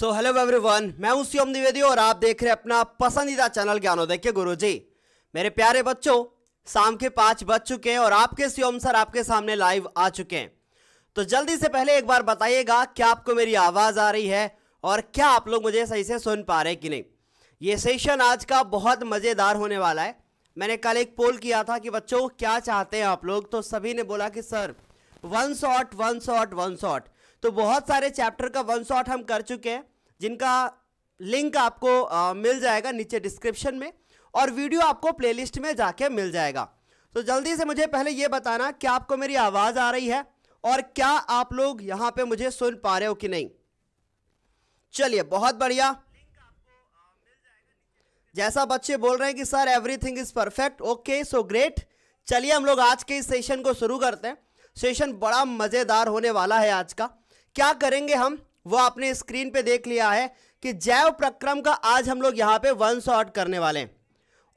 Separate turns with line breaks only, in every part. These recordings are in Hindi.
सो हेलो एवरीवन मैं हूं सीओम द्विवेदी और आप देख रहे हैं अपना पसंदीदा चैनल ज्ञानोदय के गुरु जी मेरे प्यारे बच्चों शाम के पाँच बज चुके हैं और आपके सीओम सर आपके सामने लाइव आ चुके हैं तो जल्दी से पहले एक बार बताइएगा क्या आपको मेरी आवाज़ आ रही है और क्या आप लोग मुझे सही से सुन पा रहे कि नहीं ये सेशन आज का बहुत मज़ेदार होने वाला है मैंने कल एक पोल किया था कि बच्चों क्या चाहते हैं आप लोग तो सभी ने बोला कि sir one shot one shot one shot तो बहुत सारे चैप्टर का वन शॉट हम कर चुके हैं जिनका लिंक आपको आ, मिल जाएगा नीचे डिस्क्रिप्शन में और वीडियो आपको प्लेलिस्ट में जाके मिल जाएगा तो जल्दी से मुझे पहले ये बताना क्या आपको मेरी आवाज़ आ रही है और क्या आप लोग यहाँ पे मुझे सुन पा रहे हो कि नहीं चलिए बहुत बढ़िया जैसा बच्चे बोल रहे हैं कि sir everything is perfect okay so great चलिए हम लोग आज के इस सेशन को शुरू करते हैं सेशन बड़ा मज़ेदार होने वाला है आज का क्या करेंगे हम वो आपने स्क्रीन पे देख लिया है कि जैव प्रक्रम का आज हम लोग यहाँ पे वन शॉट करने वाले हैं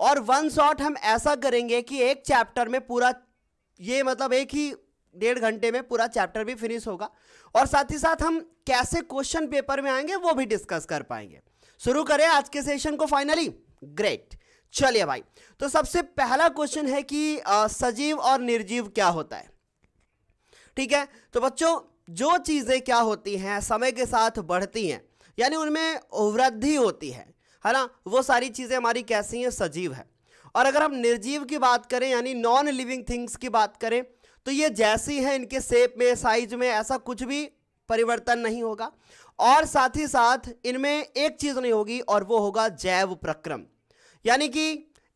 और वन शॉट हम ऐसा करेंगे कि एक चैप्टर में पूरा ये मतलब एक ही डेढ़ घंटे में पूरा चैप्टर भी फिनिश होगा और साथ ही साथ हम कैसे क्वेश्चन पेपर में आएंगे वो भी डिस्कस कर पाएंगे शुरू करें आज के सेशन को फाइनली ग्रेट चलिए भाई तो सबसे पहला क्वेश्चन है कि आ, सजीव और निर्जीव क्या होता है ठीक है तो बच्चों जो चीज़ें क्या होती हैं समय के साथ बढ़ती हैं यानी उनमें वृद्धि होती है है ना वो सारी चीज़ें हमारी कैसी हैं सजीव है और अगर हम निर्जीव की बात करें यानी नॉन लिविंग थिंग्स की बात करें तो ये जैसी है इनके सेप में साइज में ऐसा कुछ भी परिवर्तन नहीं होगा और साथ ही साथ इनमें एक चीज़ नहीं होगी और वो होगा जैव प्रक्रम यानी कि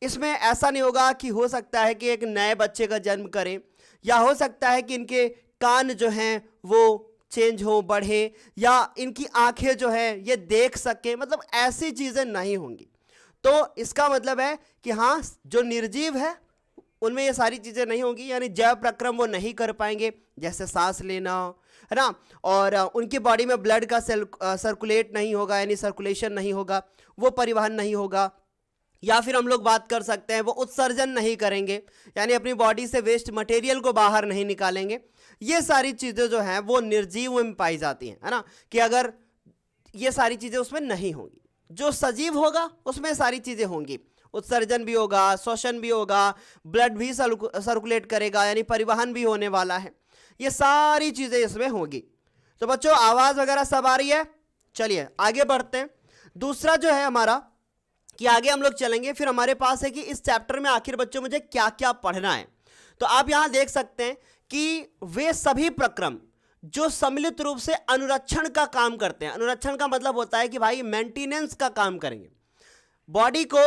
इसमें ऐसा नहीं होगा कि हो सकता है कि एक नए बच्चे का जन्म करें या हो सकता है कि इनके कान जो हैं वो चेंज हो बढ़े या इनकी आंखें जो है ये देख सकें मतलब ऐसी चीज़ें नहीं होंगी तो इसका मतलब है कि हाँ जो निर्जीव है उनमें ये सारी चीज़ें नहीं होंगी यानी जैव प्रक्रम वो नहीं कर पाएंगे जैसे सांस लेना है ना और उनकी बॉडी में ब्लड का सेल सर्कुलेट नहीं होगा यानी सर्कुलेशन नहीं होगा वो परिवहन नहीं होगा या फिर हम लोग बात कर सकते हैं वो उत्सर्जन नहीं करेंगे यानी अपनी बॉडी से वेस्ट मटेरियल को बाहर नहीं निकालेंगे ये सारी चीज़ें जो हैं वो निर्जीव में पाई जाती हैं है ना कि अगर ये सारी चीज़ें उसमें नहीं होंगी जो सजीव होगा उसमें सारी चीज़ें होंगी उत्सर्जन भी होगा शोषण भी होगा ब्लड भी सर्कुलेट करेगा यानी परिवहन भी होने वाला है ये सारी चीज़ें इसमें होगी तो बच्चों आवाज़ वगैरह सब आ रही है चलिए आगे बढ़ते हैं दूसरा जो है हमारा कि आगे हम लोग चलेंगे फिर हमारे पास है कि इस चैप्टर में आखिर बच्चों मुझे क्या क्या पढ़ना है तो आप यहां देख सकते हैं कि वे सभी प्रक्रम जो सम्मिलित रूप से अनुरक्षण का काम करते हैं अनुरक्षण का मतलब होता है कि भाई मेंटेनेंस का काम करेंगे बॉडी को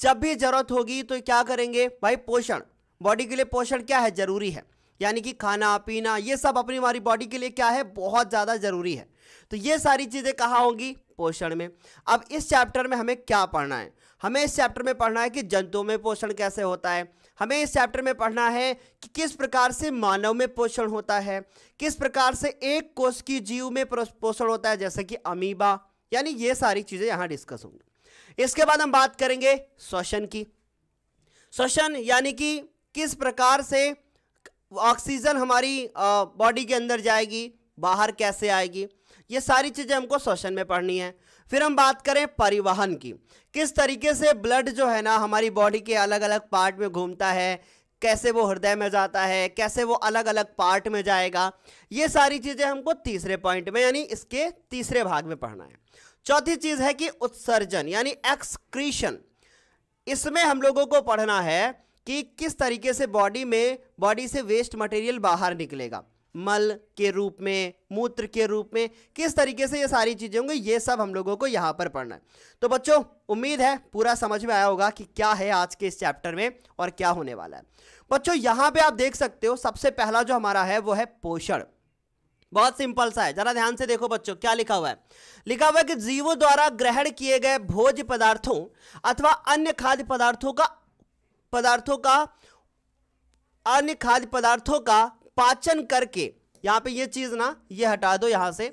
जब भी जरूरत होगी तो क्या करेंगे भाई पोषण बॉडी के लिए पोषण क्या है ज़रूरी है यानी कि खाना पीना ये सब अपनी हमारी बॉडी के लिए क्या है बहुत ज़्यादा ज़रूरी है तो ये सारी चीज़ें कहाँ होंगी पोषण में अब इस चैप्टर में हमें क्या पढ़ना है हमें इस चैप्टर में पढ़ना है कि जंतुओं में पोषण कैसे होता है हमें इस चैप्टर में पढ़ना है कि किस प्रकार से मानव में पोषण होता है किस प्रकार से एक कोष की जीव में पोषण होता है जैसे कि अमीबा यानी ये सारी चीज़ें यहां डिस्कस होंगी इसके बाद हम बात करेंगे श्वसन की श्वसन यानी कि किस प्रकार से ऑक्सीजन हमारी बॉडी के अंदर जाएगी बाहर कैसे आएगी ये सारी चीज़ें हमको श्वसन में पढ़नी है फिर हम बात करें परिवहन की किस तरीके से ब्लड जो है ना हमारी बॉडी के अलग अलग पार्ट में घूमता है कैसे वो हृदय में जाता है कैसे वो अलग अलग पार्ट में जाएगा ये सारी चीज़ें हमको तीसरे पॉइंट में यानी इसके तीसरे भाग में पढ़ना है चौथी चीज़ है कि उत्सर्जन यानी एक्सक्रीशन इसमें हम लोगों को पढ़ना है कि किस तरीके से बॉडी में बॉडी से वेस्ट मटेरियल बाहर निकलेगा मल के रूप में मूत्र के रूप में किस तरीके से ये सारी चीज़ें होंगी ये सब हम लोगों को यहाँ पर पढ़ना है तो बच्चों उम्मीद है पूरा समझ में आया होगा कि क्या है आज के इस चैप्टर में और क्या होने वाला है बच्चों यहाँ पे आप देख सकते हो सबसे पहला जो हमारा है वो है पोषण बहुत सिंपल सा है जरा ध्यान से देखो बच्चों क्या लिखा हुआ है लिखा हुआ है कि जीवों द्वारा ग्रहण किए गए भोज पदार्थों अथवा अन्य खाद्य पदार्थों का पदार्थों का अन्य खाद्य पदार्थों का पाचन करके यहां पे ये चीज ना ये हटा दो यहां से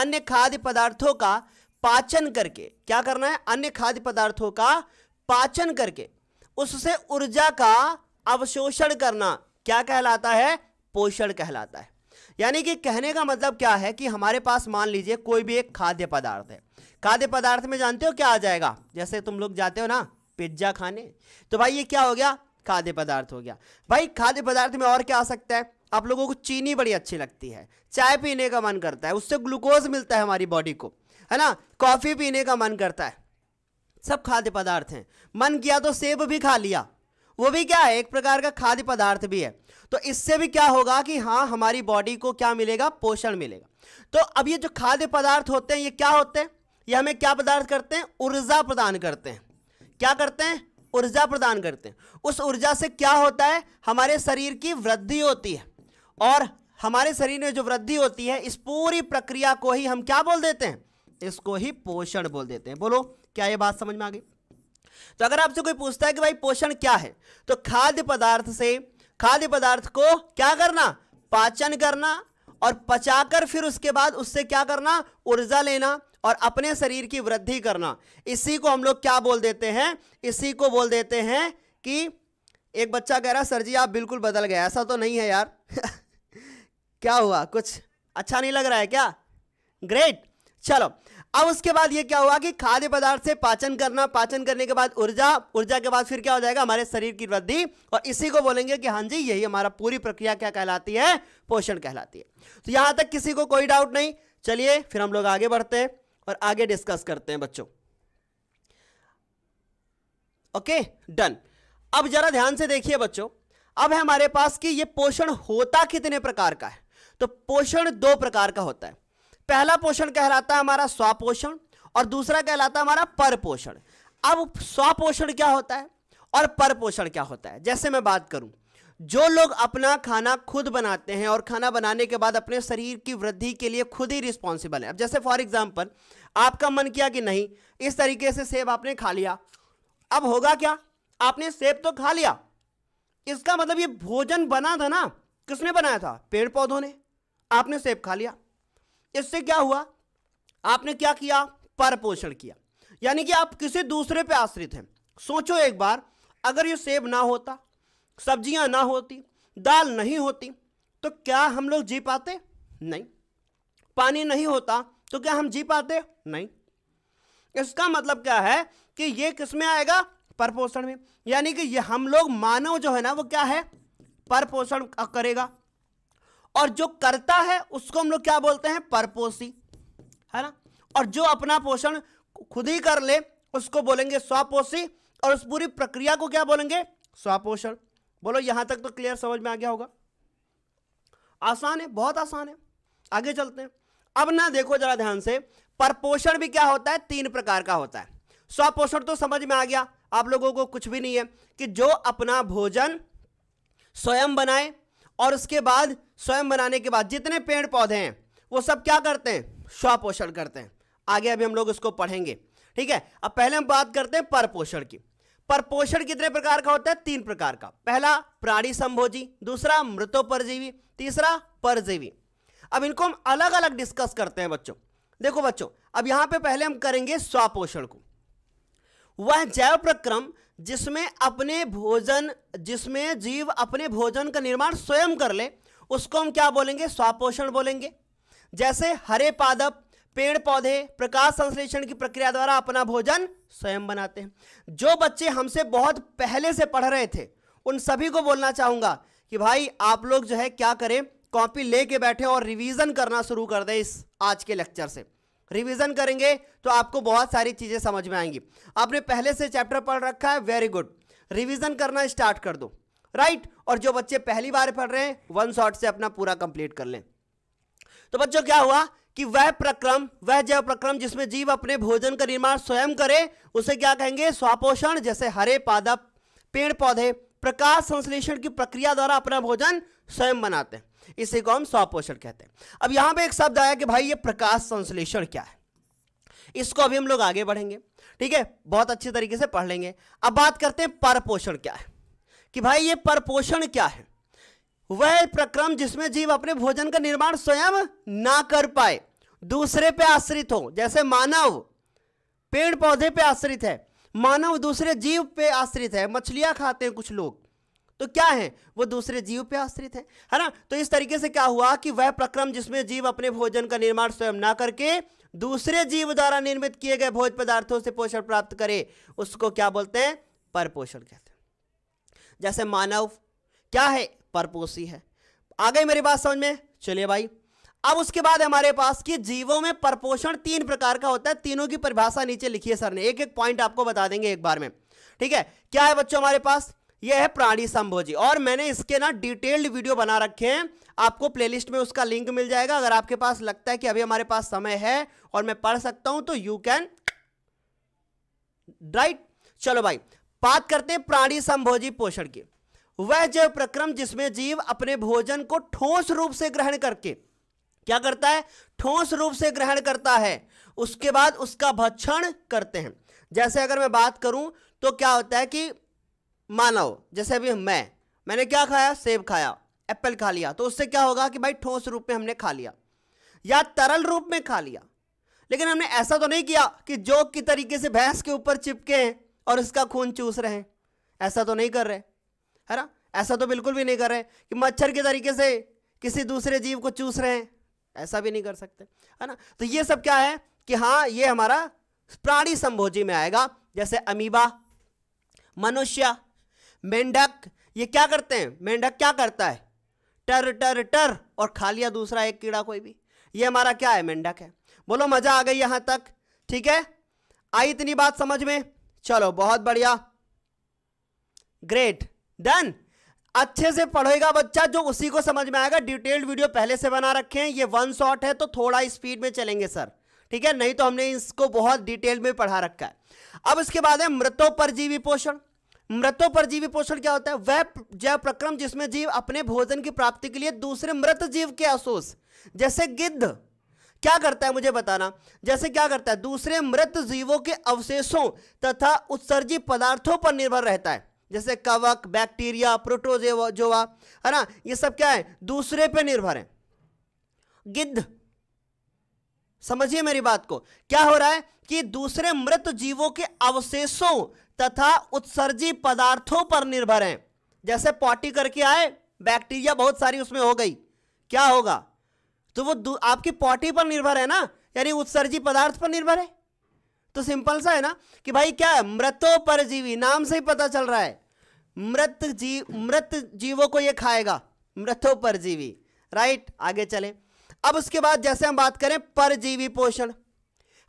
अन्य खाद्य पदार्थों का पाचन करके क्या करना है अन्य खाद्य पदार्थों का पाचन करके उससे ऊर्जा का अवशोषण करना क्या कहलाता है पोषण कहलाता है यानी कि कहने का मतलब क्या है कि हमारे पास मान लीजिए कोई भी एक खाद्य पदार्थ है खाद्य पदार्थ में जानते हो क्या आ जाएगा जैसे तुम लोग जाते हो ना पिज्जा खाने तो भाई ये क्या हो गया खाद्य पदार्थ हो गया भाई खाद्य पदार्थ में और क्या आ सकता है आप लोगों को चीनी बड़ी अच्छी लगती है चाय पीने का मन करता है उससे ग्लूकोज मिलता है हमारी बॉडी को है ना कॉफ़ी पीने का मन करता है सब खाद्य पदार्थ हैं मन किया तो सेब भी खा लिया वो भी क्या है एक प्रकार का खाद्य पदार्थ भी है तो इससे भी क्या होगा कि हाँ हमारी बॉडी को क्या मिलेगा पोषण मिलेगा तो अब ये जो खाद्य पदार्थ होते हैं ये क्या होते हैं ये हमें क्या पदार्थ करते हैं ऊर्जा प्रदान करते हैं क्या करते हैं ऊर्जा प्रदान करते हैं उस ऊर्जा से क्या होता है हमारे शरीर की वृद्धि होती है और हमारे शरीर में जो वृद्धि होती है इस पूरी प्रक्रिया को ही हम क्या बोल देते हैं इसको ही पोषण बोल देते हैं बोलो क्या ये बात समझ में आ गई तो अगर आपसे कोई पूछता है कि भाई पोषण क्या है तो खाद्य पदार्थ से खाद्य पदार्थ को क्या करना पाचन करना और पचाकर फिर उसके बाद उससे क्या करना ऊर्जा लेना और अपने शरीर की वृद्धि करना इसी को हम लोग क्या बोल देते हैं इसी को बोल देते हैं कि एक बच्चा कह रहा सर जी आप बिल्कुल बदल गए ऐसा तो नहीं है यार क्या हुआ कुछ अच्छा नहीं लग रहा है क्या ग्रेट चलो अब उसके बाद ये क्या हुआ कि खाद्य पदार्थ से पाचन करना पाचन करने के बाद ऊर्जा ऊर्जा के बाद फिर क्या हो जाएगा हमारे शरीर की वृद्धि और इसी को बोलेंगे कि हाँ जी यही हमारा पूरी प्रक्रिया क्या कहलाती है पोषण कहलाती है तो यहां तक किसी को कोई डाउट नहीं चलिए फिर हम लोग आगे बढ़ते हैं और आगे डिस्कस करते हैं बच्चों ओके डन अब जरा ध्यान से देखिए बच्चों अब हमारे पास कि यह पोषण होता कितने प्रकार का है तो पोषण दो प्रकार का होता है पहला पोषण कहलाता है हमारा स्वापोषण और दूसरा कहलाता है हमारा परपोषण अब स्वापोषण क्या होता है और परपोषण क्या होता है जैसे मैं बात करूं जो लोग अपना खाना खुद बनाते हैं और खाना बनाने के बाद अपने शरीर की वृद्धि के लिए खुद ही रिस्पॉन्सिबल है अब जैसे फॉर एग्जाम्पल आपका मन किया कि नहीं इस तरीके से सेब आपने खा लिया अब होगा क्या आपने सेब तो खा लिया इसका मतलब ये भोजन बना था ना किसने बनाया था पेड़ पौधों ने आपने सेब खा लिया इससे क्या हुआ आपने क्या किया पर पोषण किया यानी कि आप किसी दूसरे पे आश्रित हैं सोचो एक बार अगर ये सेब ना होता सब्जियां ना होती दाल नहीं होती तो क्या हम लोग जी पाते नहीं पानी नहीं होता तो क्या हम जी पाते नहीं इसका मतलब क्या है कि ये किस में आएगा परपोषण में यानी कि ये हम लोग मानव जो है ना वो क्या है परपोषण करेगा और जो करता है उसको हम लोग क्या बोलते हैं परपोषी है ना और जो अपना पोषण खुद ही कर ले उसको बोलेंगे स्वापोषी और उस पूरी प्रक्रिया को क्या बोलेंगे स्वापोषण बोलो यहां तक तो क्लियर समझ में आ गया होगा आसान है बहुत आसान है आगे चलते हैं अब ना देखो जरा ध्यान से परपोषण भी क्या होता है तीन प्रकार का होता है स्वपोषण तो समझ में आ गया आप लोगों को कुछ भी नहीं है कि जो अपना भोजन स्वयं बनाए और उसके बाद स्वयं बनाने के बाद जितने पेड़ पौधे हैं वो सब क्या करते हैं स्वपोषण करते हैं आगे अभी हम लोग उसको पढ़ेंगे ठीक है अब पहले हम बात करते हैं परपोषण की परपोषण कितने प्रकार का होता है तीन प्रकार का पहला प्राणी संभोजी दूसरा मृतोपरजीवी तीसरा परजीवी अब इनको हम अलग अलग डिस्कस करते हैं बच्चों देखो बच्चों अब यहां पे पहले हम करेंगे स्वपोषण को वह जैव प्रक्रम जिसमें अपने भोजन जिसमें जीव अपने भोजन का निर्माण स्वयं कर ले उसको हम क्या बोलेंगे स्वापोषण बोलेंगे जैसे हरे पादप पेड़ पौधे प्रकाश संश्लेषण की प्रक्रिया द्वारा अपना भोजन स्वयं बनाते हैं जो बच्चे हमसे बहुत पहले से पढ़ रहे थे उन सभी को बोलना चाहूँगा कि भाई आप लोग जो है क्या करें कॉपी लेके बैठे और रिवीजन करना शुरू कर दें इस आज के लेक्चर से रिवीजन करेंगे तो आपको बहुत सारी चीज़ें समझ में आएंगी आपने पहले से चैप्टर पढ़ रखा है वेरी गुड रिवीजन करना स्टार्ट कर दो राइट और जो बच्चे पहली बार पढ़ रहे हैं वन शॉट से अपना पूरा कंप्लीट कर लें तो बच्चों क्या हुआ कि वह प्रक्रम वह जैव प्रक्रम जिसमें जीव अपने भोजन का निर्माण स्वयं करे उसे क्या कहेंगे स्वापोषण जैसे हरे पादप पेड़ पौधे प्रकाश संश्लेषण की प्रक्रिया द्वारा अपना भोजन स्वयं बनाते हैं इसी को हम स्वापोषण कहते हैं अब यहां पे एक शब्द आया कि भाई ये प्रकाश संश्लेषण क्या है इसको अभी हम लोग आगे बढ़ेंगे ठीक है बहुत अच्छे तरीके से पढ़ लेंगे अब बात करते हैं परपोषण क्या है कि भाई ये परपोषण क्या है वह प्रक्रम जिसमें जीव अपने भोजन का निर्माण स्वयं ना कर पाए दूसरे पे आश्रित हो जैसे मानव पेड़ पौधे पे आश्रित है मानव दूसरे जीव पे आश्रित है मछलियां खाते हैं कुछ लोग तो क्या है वो दूसरे जीव पे आश्रित है है ना तो इस तरीके से क्या हुआ कि वह प्रक्रम जिसमें जीव अपने भोजन का निर्माण स्वयं ना करके दूसरे जीव द्वारा निर्मित किए गए भोज पदार्थों से पोषण प्राप्त करे उसको क्या बोलते हैं परपोषण कहते हैं जैसे मानव क्या है परपोषी है आ गई मेरी बात समझ में चलिए भाई अब उसके बाद हमारे पास कि जीवों में परपोषण तीन प्रकार का होता है तीनों की परिभाषा नीचे लिखी है सर ने एक एक पॉइंट आपको बता देंगे एक बार में ठीक है क्या है बच्चों हमारे पास यह है प्राणी संभोजी और मैंने इसके ना डिटेल्ड वीडियो बना रखे हैं आपको प्लेलिस्ट में उसका लिंक मिल जाएगा अगर आपके पास लगता है कि अभी हमारे पास समय है और मैं पढ़ सकता हूं तो यू कैन राइट चलो भाई बात करते हैं प्राणी संभोजी पोषण की वह जैव प्रक्रम जिसमें जीव अपने भोजन को ठोस रूप से ग्रहण करके क्या करता है ठोस रूप से ग्रहण करता है उसके बाद उसका भक्षण करते हैं जैसे अगर मैं बात करूं तो क्या होता है कि मानव जैसे अभी मैं मैंने क्या खाया सेब खाया एप्पल खा लिया तो उससे क्या होगा कि भाई ठोस रूप में हमने खा लिया या तरल रूप में खा लिया लेकिन हमने ऐसा तो नहीं किया कि जोक की तरीके से भैंस के ऊपर चिपके हैं और इसका खून चूस रहे हैं ऐसा तो नहीं कर रहे है ना ऐसा तो बिल्कुल भी नहीं कर रहे कि मच्छर के तरीके से किसी दूसरे जीव को चूस रहे हैं ऐसा भी नहीं कर सकते है ना तो ये सब क्या है कि हाँ ये हमारा प्राणी संभोजी में आएगा जैसे अमीबा मनुष्य मेंढक ये क्या करते हैं मेंढक क्या करता है टर टर टर और खा लिया दूसरा एक कीड़ा कोई भी ये हमारा क्या है मेंढक है बोलो मज़ा आ गई यहां तक ठीक है आई इतनी बात समझ में चलो बहुत बढ़िया ग्रेट डन अच्छे से पढ़ेगा बच्चा जो उसी को समझ में आएगा डिटेल्ड वीडियो पहले से बना रखे हैं ये वन शॉट है तो थोड़ा स्पीड में चलेंगे सर ठीक है नहीं तो हमने इसको बहुत डिटेल में पढ़ा रखा है अब इसके बाद है पर जीवी पोषण मृतों पर जीव पोषण क्या होता है वह जैव प्रक्रम जिसमें जीव अपने भोजन की प्राप्ति के लिए दूसरे मृत जीव के असोस जैसे गिद्ध क्या करता है मुझे बताना जैसे क्या करता है दूसरे मृत जीवों के अवशेषों तथा उत्सर्जित पदार्थों पर निर्भर रहता है जैसे कवक बैक्टीरिया प्रोटोजोवा है ना ये सब क्या है दूसरे पर निर्भर है गिद्ध समझिए मेरी बात को क्या हो रहा है कि दूसरे मृत जीवों के अवशेषों तथा उत्सर्जी पदार्थों पर निर्भर हैं जैसे पॉटी करके आए बैक्टीरिया बहुत सारी उसमें हो गई क्या होगा तो वो आपकी पॉटी पर निर्भर है ना यानी उत्सर्जी पदार्थ पर निर्भर है तो सिंपल सा है ना कि भाई क्या है मृतो परजीवी नाम से ही पता चल रहा है मृत जीव मृत जीवों को ये खाएगा मृतो परजीवी राइट आगे चले अब उसके बाद जैसे हम बात करें परजीवी पोषण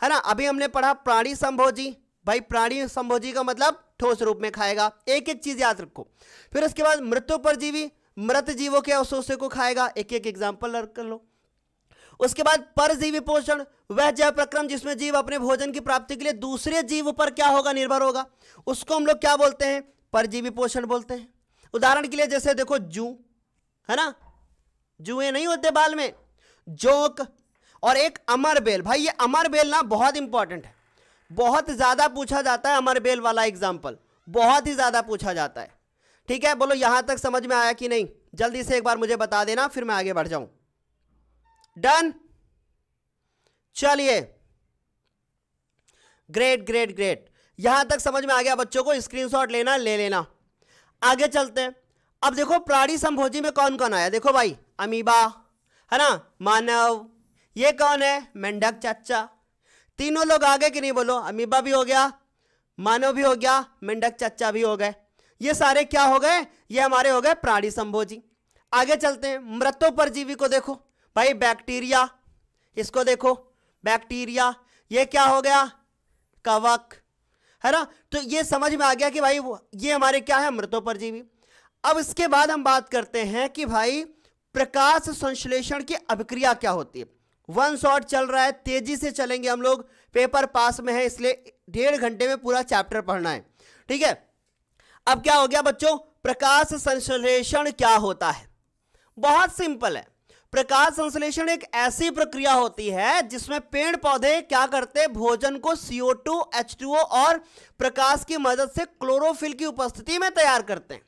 है ना अभी हमने पढ़ा प्राणी संभोजी भाई प्राणी संभोजी का मतलब ठोस रूप में खाएगा एक एक चीज याद रखो फिर उसके बाद मृत्यु परजीवी मृत जीवों के अवशोष को खाएगा एक एक एग्जाम्पल कर लो उसके बाद परजीवी पोषण वह जय प्रक्रम जिसमें जीव अपने भोजन की प्राप्ति के लिए दूसरे जीव पर क्या होगा निर्भर होगा उसको हम लोग क्या बोलते हैं परजीवी पोषण बोलते हैं उदाहरण के लिए जैसे देखो जू है ना जुए नहीं होते बाल में जोक और एक अमर बेल भाई ये अमर बेल ना बहुत इंपॉर्टेंट है बहुत ज़्यादा पूछा जाता है अमर बेल वाला एग्जाम्पल बहुत ही ज़्यादा पूछा जाता है ठीक है बोलो यहां तक समझ में आया कि नहीं जल्दी से एक बार मुझे बता देना फिर मैं आगे बढ़ जाऊं डन चलिए ग्रेट ग्रेट ग्रेट यहां तक समझ में आ गया बच्चों को स्क्रीनशॉट लेना ले लेना आगे चलते हैं अब देखो प्राणी संभोजी में कौन कौन आया देखो भाई अमीबा है ना मानव ये कौन है मेंढक चाचा तीनों लोग आगे कि नहीं बोलो अमीबा भी हो गया मानव भी हो गया मेंढक चच्चा भी हो गए ये सारे क्या हो गए ये हमारे हो गए प्राणी संभोजी आगे चलते हैं मृतों पर जीवी को देखो भाई बैक्टीरिया इसको देखो बैक्टीरिया ये क्या हो गया कवक है ना तो ये समझ में आ गया कि भाई ये हमारे क्या है मृतों पर जीवी अब इसके बाद हम बात करते हैं कि भाई प्रकाश संश्लेषण की अभिक्रिया क्या होती है वन शॉट चल रहा है तेजी से चलेंगे हम लोग पेपर पास में है इसलिए डेढ़ घंटे में पूरा चैप्टर पढ़ना है ठीक है अब क्या हो गया बच्चों प्रकाश संश्लेषण क्या होता है बहुत सिंपल है प्रकाश संश्लेषण एक ऐसी प्रक्रिया होती है जिसमें पेड़ पौधे क्या करते हैं भोजन को CO2, H2O और प्रकाश की मदद से क्लोरोफिल की उपस्थिति में तैयार करते हैं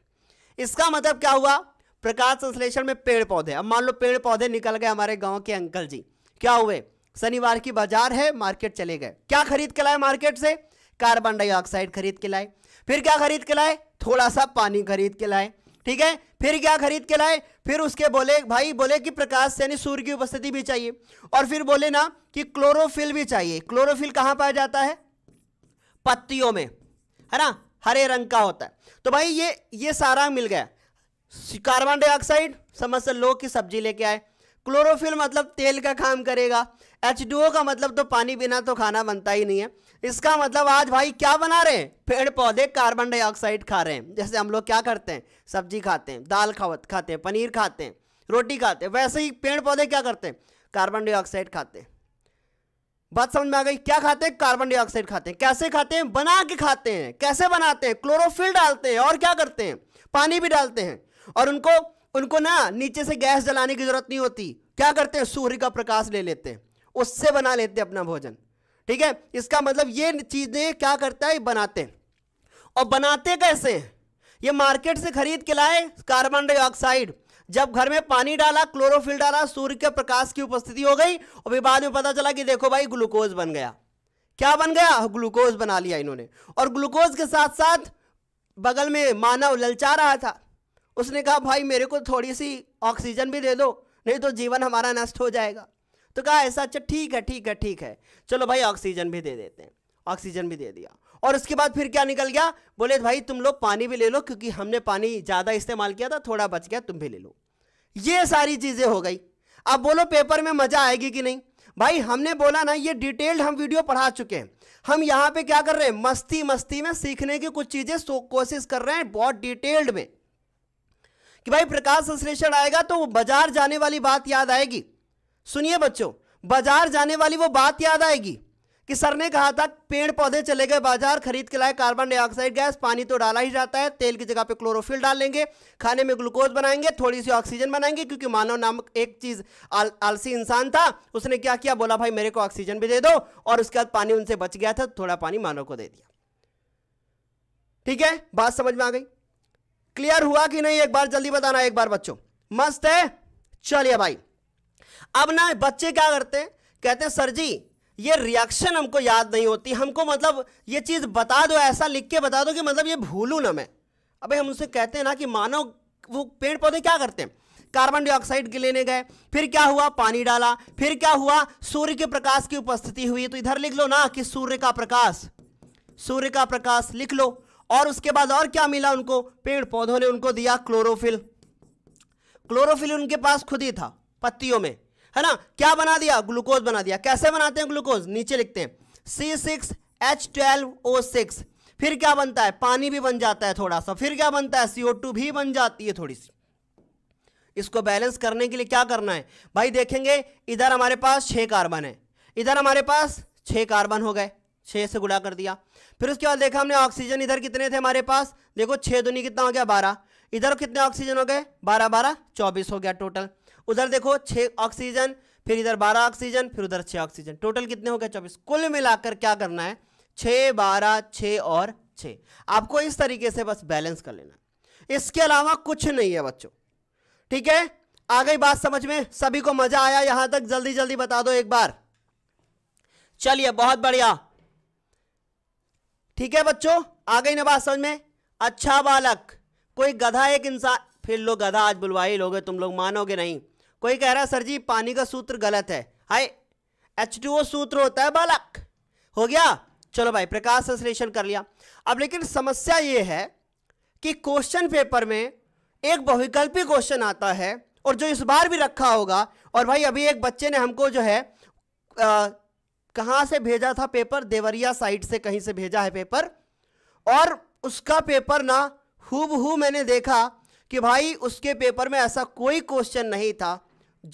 इसका मतलब क्या हुआ प्रकाश संश्लेषण में पेड़ पौधे अब मान लो पेड़ पौधे निकल गए हमारे गांव के अंकल जी क्या हुए शनिवार की बाजार है मार्केट चले गए क्या खरीद के लाए मार्केट से कार्बन डाइऑक्साइड खरीद के लाए फिर क्या खरीद के लाए थोड़ा सा पानी खरीद के लाए ठीक है फिर क्या खरीद के लाए फिर उसके बोले भाई बोले कि प्रकाश यानी सूर्य की उपस्थिति भी चाहिए और फिर बोले ना कि क्लोरोफिल भी चाहिए क्लोरोफिल कहाँ पाया जाता है पत्तियों में है ना हरे रंग का होता है तो भाई ये ये सारा मिल गया कार्बन डाइऑक्साइड समझ से लोग की सब्जी लेके आए क्लोरोफिल मतलब तेल का काम करेगा एच का मतलब तो पानी बिना तो खाना बनता ही नहीं है इसका मतलब आज भाई क्या बना रहे हैं पेड़ पौधे कार्बन डाइऑक्साइड खा रहे हैं जैसे हम लोग क्या करते हैं सब्जी खाते हैं दाल खावत खाते हैं पनीर खाते हैं रोटी खाते हैं वैसे ही पेड़ पौधे क्या करते हैं कार्बन डाइऑक्साइड खाते हैं बात समझ में आ गई क्या खाते हैं कार्बन डाइऑक्साइड खाते हैं कैसे खाते हैं बना के खाते हैं कैसे बनाते हैं क्लोरोफिल डालते हैं और क्या करते हैं पानी भी डालते हैं और उनको उनको ना नीचे से गैस जलाने की जरूरत नहीं होती क्या करते हैं सूर्य का प्रकाश ले लेते हैं उससे बना लेते हैं अपना भोजन ठीक है इसका मतलब ये चीज़ें क्या करता है बनाते हैं और बनाते कैसे ये मार्केट से खरीद के लाए कार्बन डाइऑक्साइड जब घर में पानी डाला क्लोरोफिल डाला सूर्य के प्रकाश की उपस्थिति हो गई और फिर बाद में पता चला कि देखो भाई ग्लूकोज बन गया क्या बन गया ग्लूकोज बना लिया इन्होंने और ग्लूकोज के साथ साथ बगल में मानव ललचा रहा था उसने कहा भाई मेरे को थोड़ी सी ऑक्सीजन भी दे दो नहीं तो जीवन हमारा नष्ट हो जाएगा तो कहा ऐसा अच्छा ठीक है ठीक है ठीक है चलो भाई ऑक्सीजन भी दे देते हैं ऑक्सीजन भी दे दिया और उसके बाद फिर क्या निकल गया बोले भाई तुम लोग पानी भी ले लो क्योंकि हमने पानी ज़्यादा इस्तेमाल किया था थोड़ा बच गया तुम भी ले लो ये सारी चीज़ें हो गई अब बोलो पेपर में मज़ा आएगी कि नहीं भाई हमने बोला ना ये डिटेल्ड हम वीडियो पढ़ा चुके हैं हम यहाँ पे क्या कर रहे हैं मस्ती मस्ती में सीखने की कुछ चीज़ें कोशिश कर रहे हैं बहुत डिटेल्ड में कि भाई प्रकाश संश्लेषण आएगा तो वो बाजार जाने वाली बात याद आएगी सुनिए बच्चों बाजार जाने वाली वो बात याद आएगी कि सर ने कहा था पेड़ पौधे चले गए बाजार खरीद के लाए कार्बन डाइऑक्साइड गैस पानी तो डाला ही जाता है तेल की जगह पे क्लोरोफिल डाल लेंगे खाने में ग्लूकोज बनाएंगे थोड़ी सी ऑक्सीजन बनाएंगे क्योंकि मानव नामक एक चीज आल, आलसी इंसान था उसने क्या किया बोला भाई मेरे को ऑक्सीजन भी दे दो और उसके बाद पानी उनसे बच गया था थोड़ा पानी मानव को दे दिया ठीक है बात समझ में आ गई क्लियर हुआ कि नहीं एक बार जल्दी बताना एक बार बच्चों मस्त है चलिए भाई अब ना बच्चे क्या करते हैं कहते हैं सर जी ये रिएक्शन हमको याद नहीं होती हमको मतलब ये चीज़ बता दो ऐसा लिख के बता दो कि मतलब ये भूलू ना मैं अबे हम उनसे कहते हैं ना कि मानो वो पेड़ पौधे क्या करते हैं कार्बन डाइऑक्साइड लेने गए फिर क्या हुआ पानी डाला फिर क्या हुआ सूर्य के प्रकाश की उपस्थिति हुई तो इधर लिख लो ना कि सूर्य का प्रकाश सूर्य का प्रकाश लिख लो और उसके बाद और क्या मिला उनको पेड़ पौधों ने उनको दिया क्लोरोफिल क्लोरोफिल उनके पास खुद ही था पत्तियों में है ना क्या बना दिया ग्लूकोज बना दिया कैसे बनाते हैं ग्लूकोज नीचे लिखते हैं C six H twelve O six फिर क्या बनता है पानी भी बन जाता है थोड़ा सा फिर क्या बनता है सीओ टू भी बन जाती है थोड़ी सी इसको बैलेंस करने के लिए क्या करना है भाई देखेंगे इधर हमारे पास छह कार्बन है इधर हमारे पास छह कार्बन हो गए छः से गुड़ा कर दिया फिर उसके बाद देखा हमने ऑक्सीजन इधर कितने थे हमारे पास देखो छः दुनी कितना हो गया बारह इधर कितने ऑक्सीजन हो गए बारह बारह चौबीस हो गया टोटल उधर देखो छः ऑक्सीजन फिर इधर बारह ऑक्सीजन फिर उधर छः ऑक्सीजन टोटल कितने हो गए चौबीस कुल मिलाकर क्या करना है छः बारह छः और छः आपको इस तरीके से बस बैलेंस कर लेना इसके अलावा कुछ नहीं है बच्चों ठीक है आ गई बात समझ में सभी को मजा आया यहां तक जल्दी जल्दी बता दो एक बार चलिए बहुत बढ़िया ठीक है बच्चों आ गई ना बात समझ में अच्छा बालक कोई गधा एक इंसान फिर लोग गधा आज बुलवाई लोगे तुम लोग मानोगे नहीं कोई कह रहा सर जी पानी का सूत्र गलत है हाय एच टू ओ सूत्र होता है बालक हो गया चलो भाई प्रकाश संश्लेषण कर लिया अब लेकिन समस्या ये है कि क्वेश्चन पेपर में एक बहुविकल्पी क्वेश्चन आता है और जो इस बार भी रखा होगा और भाई अभी एक बच्चे ने हमको जो है आ, कहां से भेजा था पेपर देवरिया साइड से कहीं से भेजा है पेपर और उसका पेपर ना हु मैंने देखा कि भाई उसके पेपर में ऐसा कोई क्वेश्चन नहीं था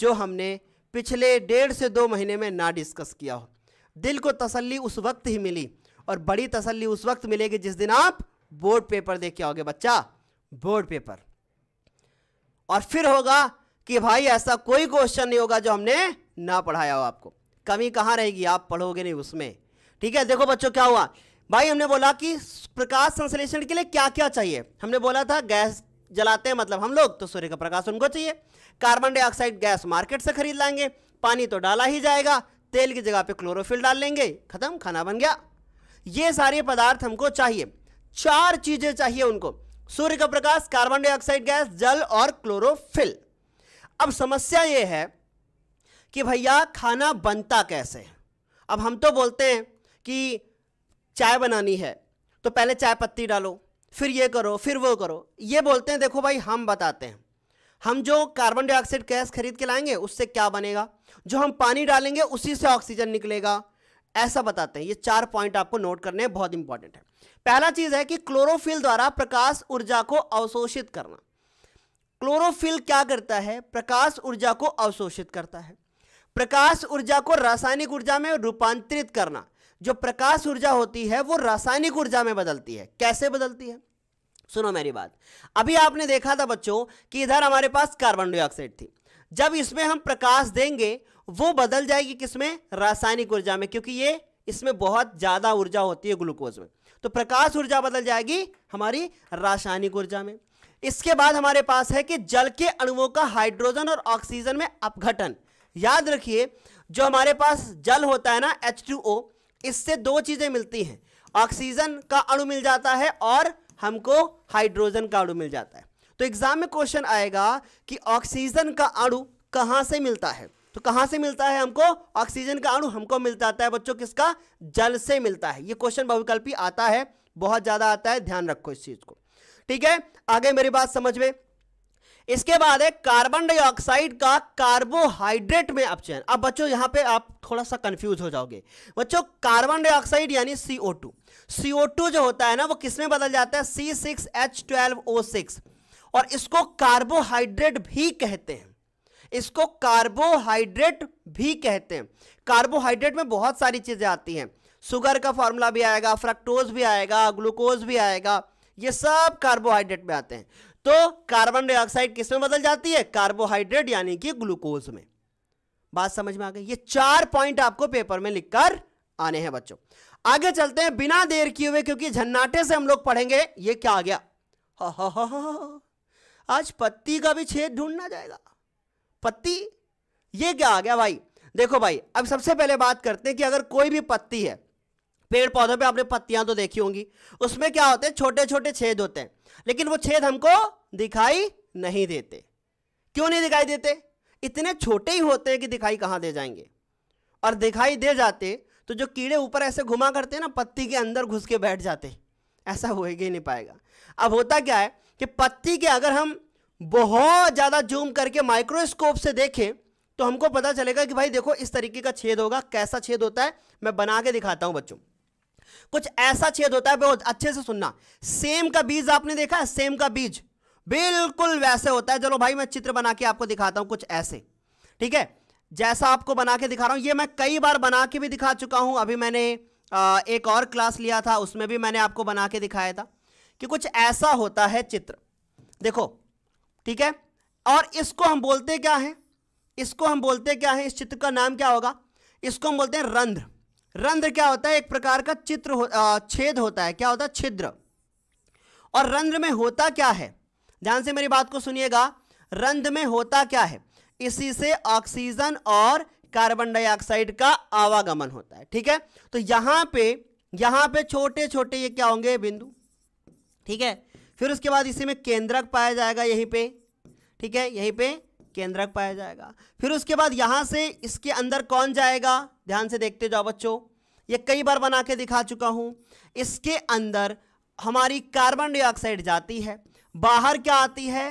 जो हमने पिछले डेढ़ से दो महीने में ना डिस्कस किया हो दिल को तसल्ली उस वक्त ही मिली और बड़ी तसल्ली उस वक्त मिलेगी जिस दिन आप बोर्ड पेपर देख के आओगे बच्चा बोर्ड पेपर और फिर होगा कि भाई ऐसा कोई क्वेश्चन नहीं होगा जो हमने ना पढ़ाया हो आपको कमी कहाँ रहेगी आप पढ़ोगे नहीं उसमें ठीक है देखो बच्चों क्या हुआ भाई हमने बोला कि प्रकाश संश्लेषण के लिए क्या क्या चाहिए हमने बोला था गैस जलाते हैं मतलब हम लोग तो सूर्य का प्रकाश उनको चाहिए कार्बन डाइऑक्साइड गैस मार्केट से खरीद लाएंगे पानी तो डाला ही जाएगा तेल की जगह पे क्लोरोफिल डाल लेंगे खत्म खाना बन गया ये सारे पदार्थ हमको चाहिए चार चीजें चाहिए उनको सूर्य का प्रकाश कार्बन डाइऑक्साइड गैस जल और क्लोरोफिल अब समस्या ये है कि भैया खाना बनता कैसे अब हम तो बोलते हैं कि चाय बनानी है तो पहले चाय पत्ती डालो फिर ये करो फिर वो करो ये बोलते हैं देखो भाई हम बताते हैं हम जो कार्बन डाइऑक्साइड गैस खरीद के लाएंगे उससे क्या बनेगा जो हम पानी डालेंगे उसी से ऑक्सीजन निकलेगा ऐसा बताते हैं ये चार पॉइंट आपको नोट करने हैं बहुत इंपॉर्टेंट है पहला चीज़ है कि क्लोरोफिल द्वारा प्रकाश ऊर्जा को अवशोषित करना क्लोरोफिल क्या करता है प्रकाश ऊर्जा को अवशोषित करता है प्रकाश ऊर्जा को रासायनिक ऊर्जा में रूपांतरित करना जो प्रकाश ऊर्जा होती है वो रासायनिक ऊर्जा में बदलती है कैसे बदलती है सुनो मेरी बात अभी आपने देखा था बच्चों कि इधर हमारे पास कार्बन डाइऑक्साइड थी जब इसमें हम प्रकाश देंगे वो बदल जाएगी किसमें रासायनिक ऊर्जा में क्योंकि ये इसमें बहुत ज़्यादा ऊर्जा होती है ग्लूकोज में तो प्रकाश ऊर्जा बदल जाएगी हमारी रासायनिक ऊर्जा में इसके बाद हमारे पास है कि जल के अणुओं का हाइड्रोजन और ऑक्सीजन में अपघटन याद रखिए जो हमारे पास जल होता है ना एच टू ओ इससे दो चीज़ें मिलती हैं ऑक्सीजन का अणु मिल जाता है और हमको हाइड्रोजन का अणु मिल जाता है तो एग्जाम में क्वेश्चन आएगा कि ऑक्सीजन का अणु कहां से मिलता है तो कहां से मिलता है हमको ऑक्सीजन का अणु हमको मिल जाता है बच्चों किसका जल से मिलता है ये क्वेश्चन बहुविकल्पी आता है बहुत ज़्यादा आता है ध्यान रखो इस चीज़ को ठीक है आगे मेरी बात समझ में इसके बाद है कार्बन डाइऑक्साइड का कार्बोहाइड्रेट में अपचयन अब बच्चों यहां पे आप थोड़ा सा कंफ्यूज हो जाओगे बच्चों कार्बन डाइऑक्साइड यानी CO2 CO2 जो होता है ना वो किसमें बदल जाता है C6H12O6 और इसको कार्बोहाइड्रेट भी कहते हैं इसको कार्बोहाइड्रेट भी कहते हैं कार्बोहाइड्रेट में बहुत सारी चीज़ें आती हैं सुगर का फॉर्मूला भी आएगा फ्रक्टोज भी आएगा ग्लूकोज भी आएगा ये सब कार्बोहाइड्रेट में आते हैं तो कार्बन डाइऑक्साइड किस में बदल जाती है कार्बोहाइड्रेट यानी कि ग्लूकोज में बात समझ में आ गई ये चार पॉइंट आपको पेपर में लिखकर आने हैं बच्चों आगे चलते हैं बिना देर किए हुए क्योंकि झन्नाटे से हम लोग पढ़ेंगे ये क्या आ गया आज पत्ती का भी छेद ढूंढना जाएगा पत्ती ये क्या आ गया भाई देखो भाई अब सबसे पहले बात करते हैं कि अगर कोई भी पत्ती है पेड़ पौधों पे आपने पत्तियां तो देखी होंगी उसमें क्या होते हैं छोटे छोटे छेद होते हैं लेकिन वो छेद हमको दिखाई नहीं देते क्यों नहीं दिखाई देते इतने छोटे ही होते हैं कि दिखाई कहाँ दे जाएंगे और दिखाई दे जाते तो जो कीड़े ऊपर ऐसे घुमा करते हैं ना पत्ती के अंदर घुस के बैठ जाते ऐसा हो ही नहीं पाएगा अब होता क्या है कि पत्ती के अगर हम बहुत ज़्यादा जूम करके माइक्रोस्कोप से देखें तो हमको पता चलेगा कि भाई देखो इस तरीके का छेद होगा कैसा छेद होता है मैं बना के दिखाता हूँ बच्चों कुछ ऐसा छेद होता है बहुत अच्छे से सुनना सेम का बीज आपने देखा है सेम का बीज बिल्कुल वैसे होता है चलो भाई मैं चित्र बना के आपको दिखाता हूं कुछ ऐसे ठीक है जैसा आपको बना के दिखा रहा हूं ये मैं कई बार बना के भी दिखा चुका हूं अभी मैंने एक और क्लास लिया था उसमें भी मैंने आपको बना के दिखाया था कि कुछ ऐसा होता है चित्र देखो ठीक है और इसको हम बोलते क्या है इसको हम बोलते क्या है इस चित्र का नाम क्या होगा इसको हम बोलते हैं रंध्र रंध्र क्या होता है एक प्रकार का चित्र हो, छेद होता है क्या होता है छिद्र और रंध्र में होता क्या है ध्यान से मेरी बात को सुनिएगा रंध्र में होता क्या है इसी से ऑक्सीजन और कार्बन डाइऑक्साइड का आवागमन होता है ठीक है तो यहां पे यहां पे छोटे छोटे ये क्या होंगे बिंदु ठीक है फिर उसके बाद इसी में केंद्रक पाया जाएगा यहीं पे ठीक है यहीं पे केंद्रक पाया जाएगा फिर उसके बाद यहाँ से इसके अंदर कौन जाएगा ध्यान से देखते जाओ बच्चों ये कई बार बना के दिखा चुका हूँ इसके अंदर हमारी कार्बन डाइऑक्साइड जाती है बाहर क्या आती है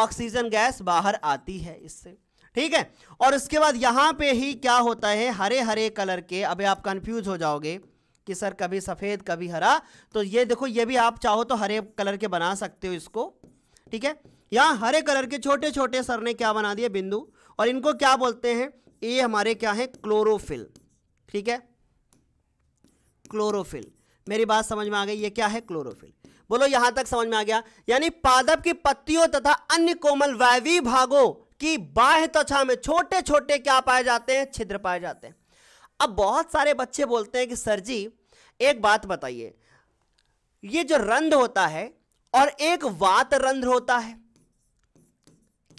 ऑक्सीजन गैस बाहर आती है इससे ठीक है और उसके बाद यहाँ पे ही क्या होता है हरे हरे कलर के अभी आप कंफ्यूज हो जाओगे कि सर कभी सफ़ेद कभी हरा तो ये देखो ये भी आप चाहो तो हरे कलर के बना सकते हो इसको ठीक है यहाँ हरे कलर के छोटे छोटे सर ने क्या बना दिए बिंदु और इनको क्या बोलते हैं ये हमारे क्या है क्लोरोफिल ठीक है क्लोरोफिल मेरी बात समझ में आ गई ये क्या है क्लोरोफिल बोलो यहां तक समझ में आ गया यानी पादप की पत्तियों तथा अन्य कोमल वायवी भागों की बाह्य त्वचा में छोटे छोटे क्या पाए जाते हैं छिद्र पाए जाते हैं अब बहुत सारे बच्चे बोलते हैं कि सर जी एक बात बताइए ये जो रंध होता है और एक वात रंध्र होता है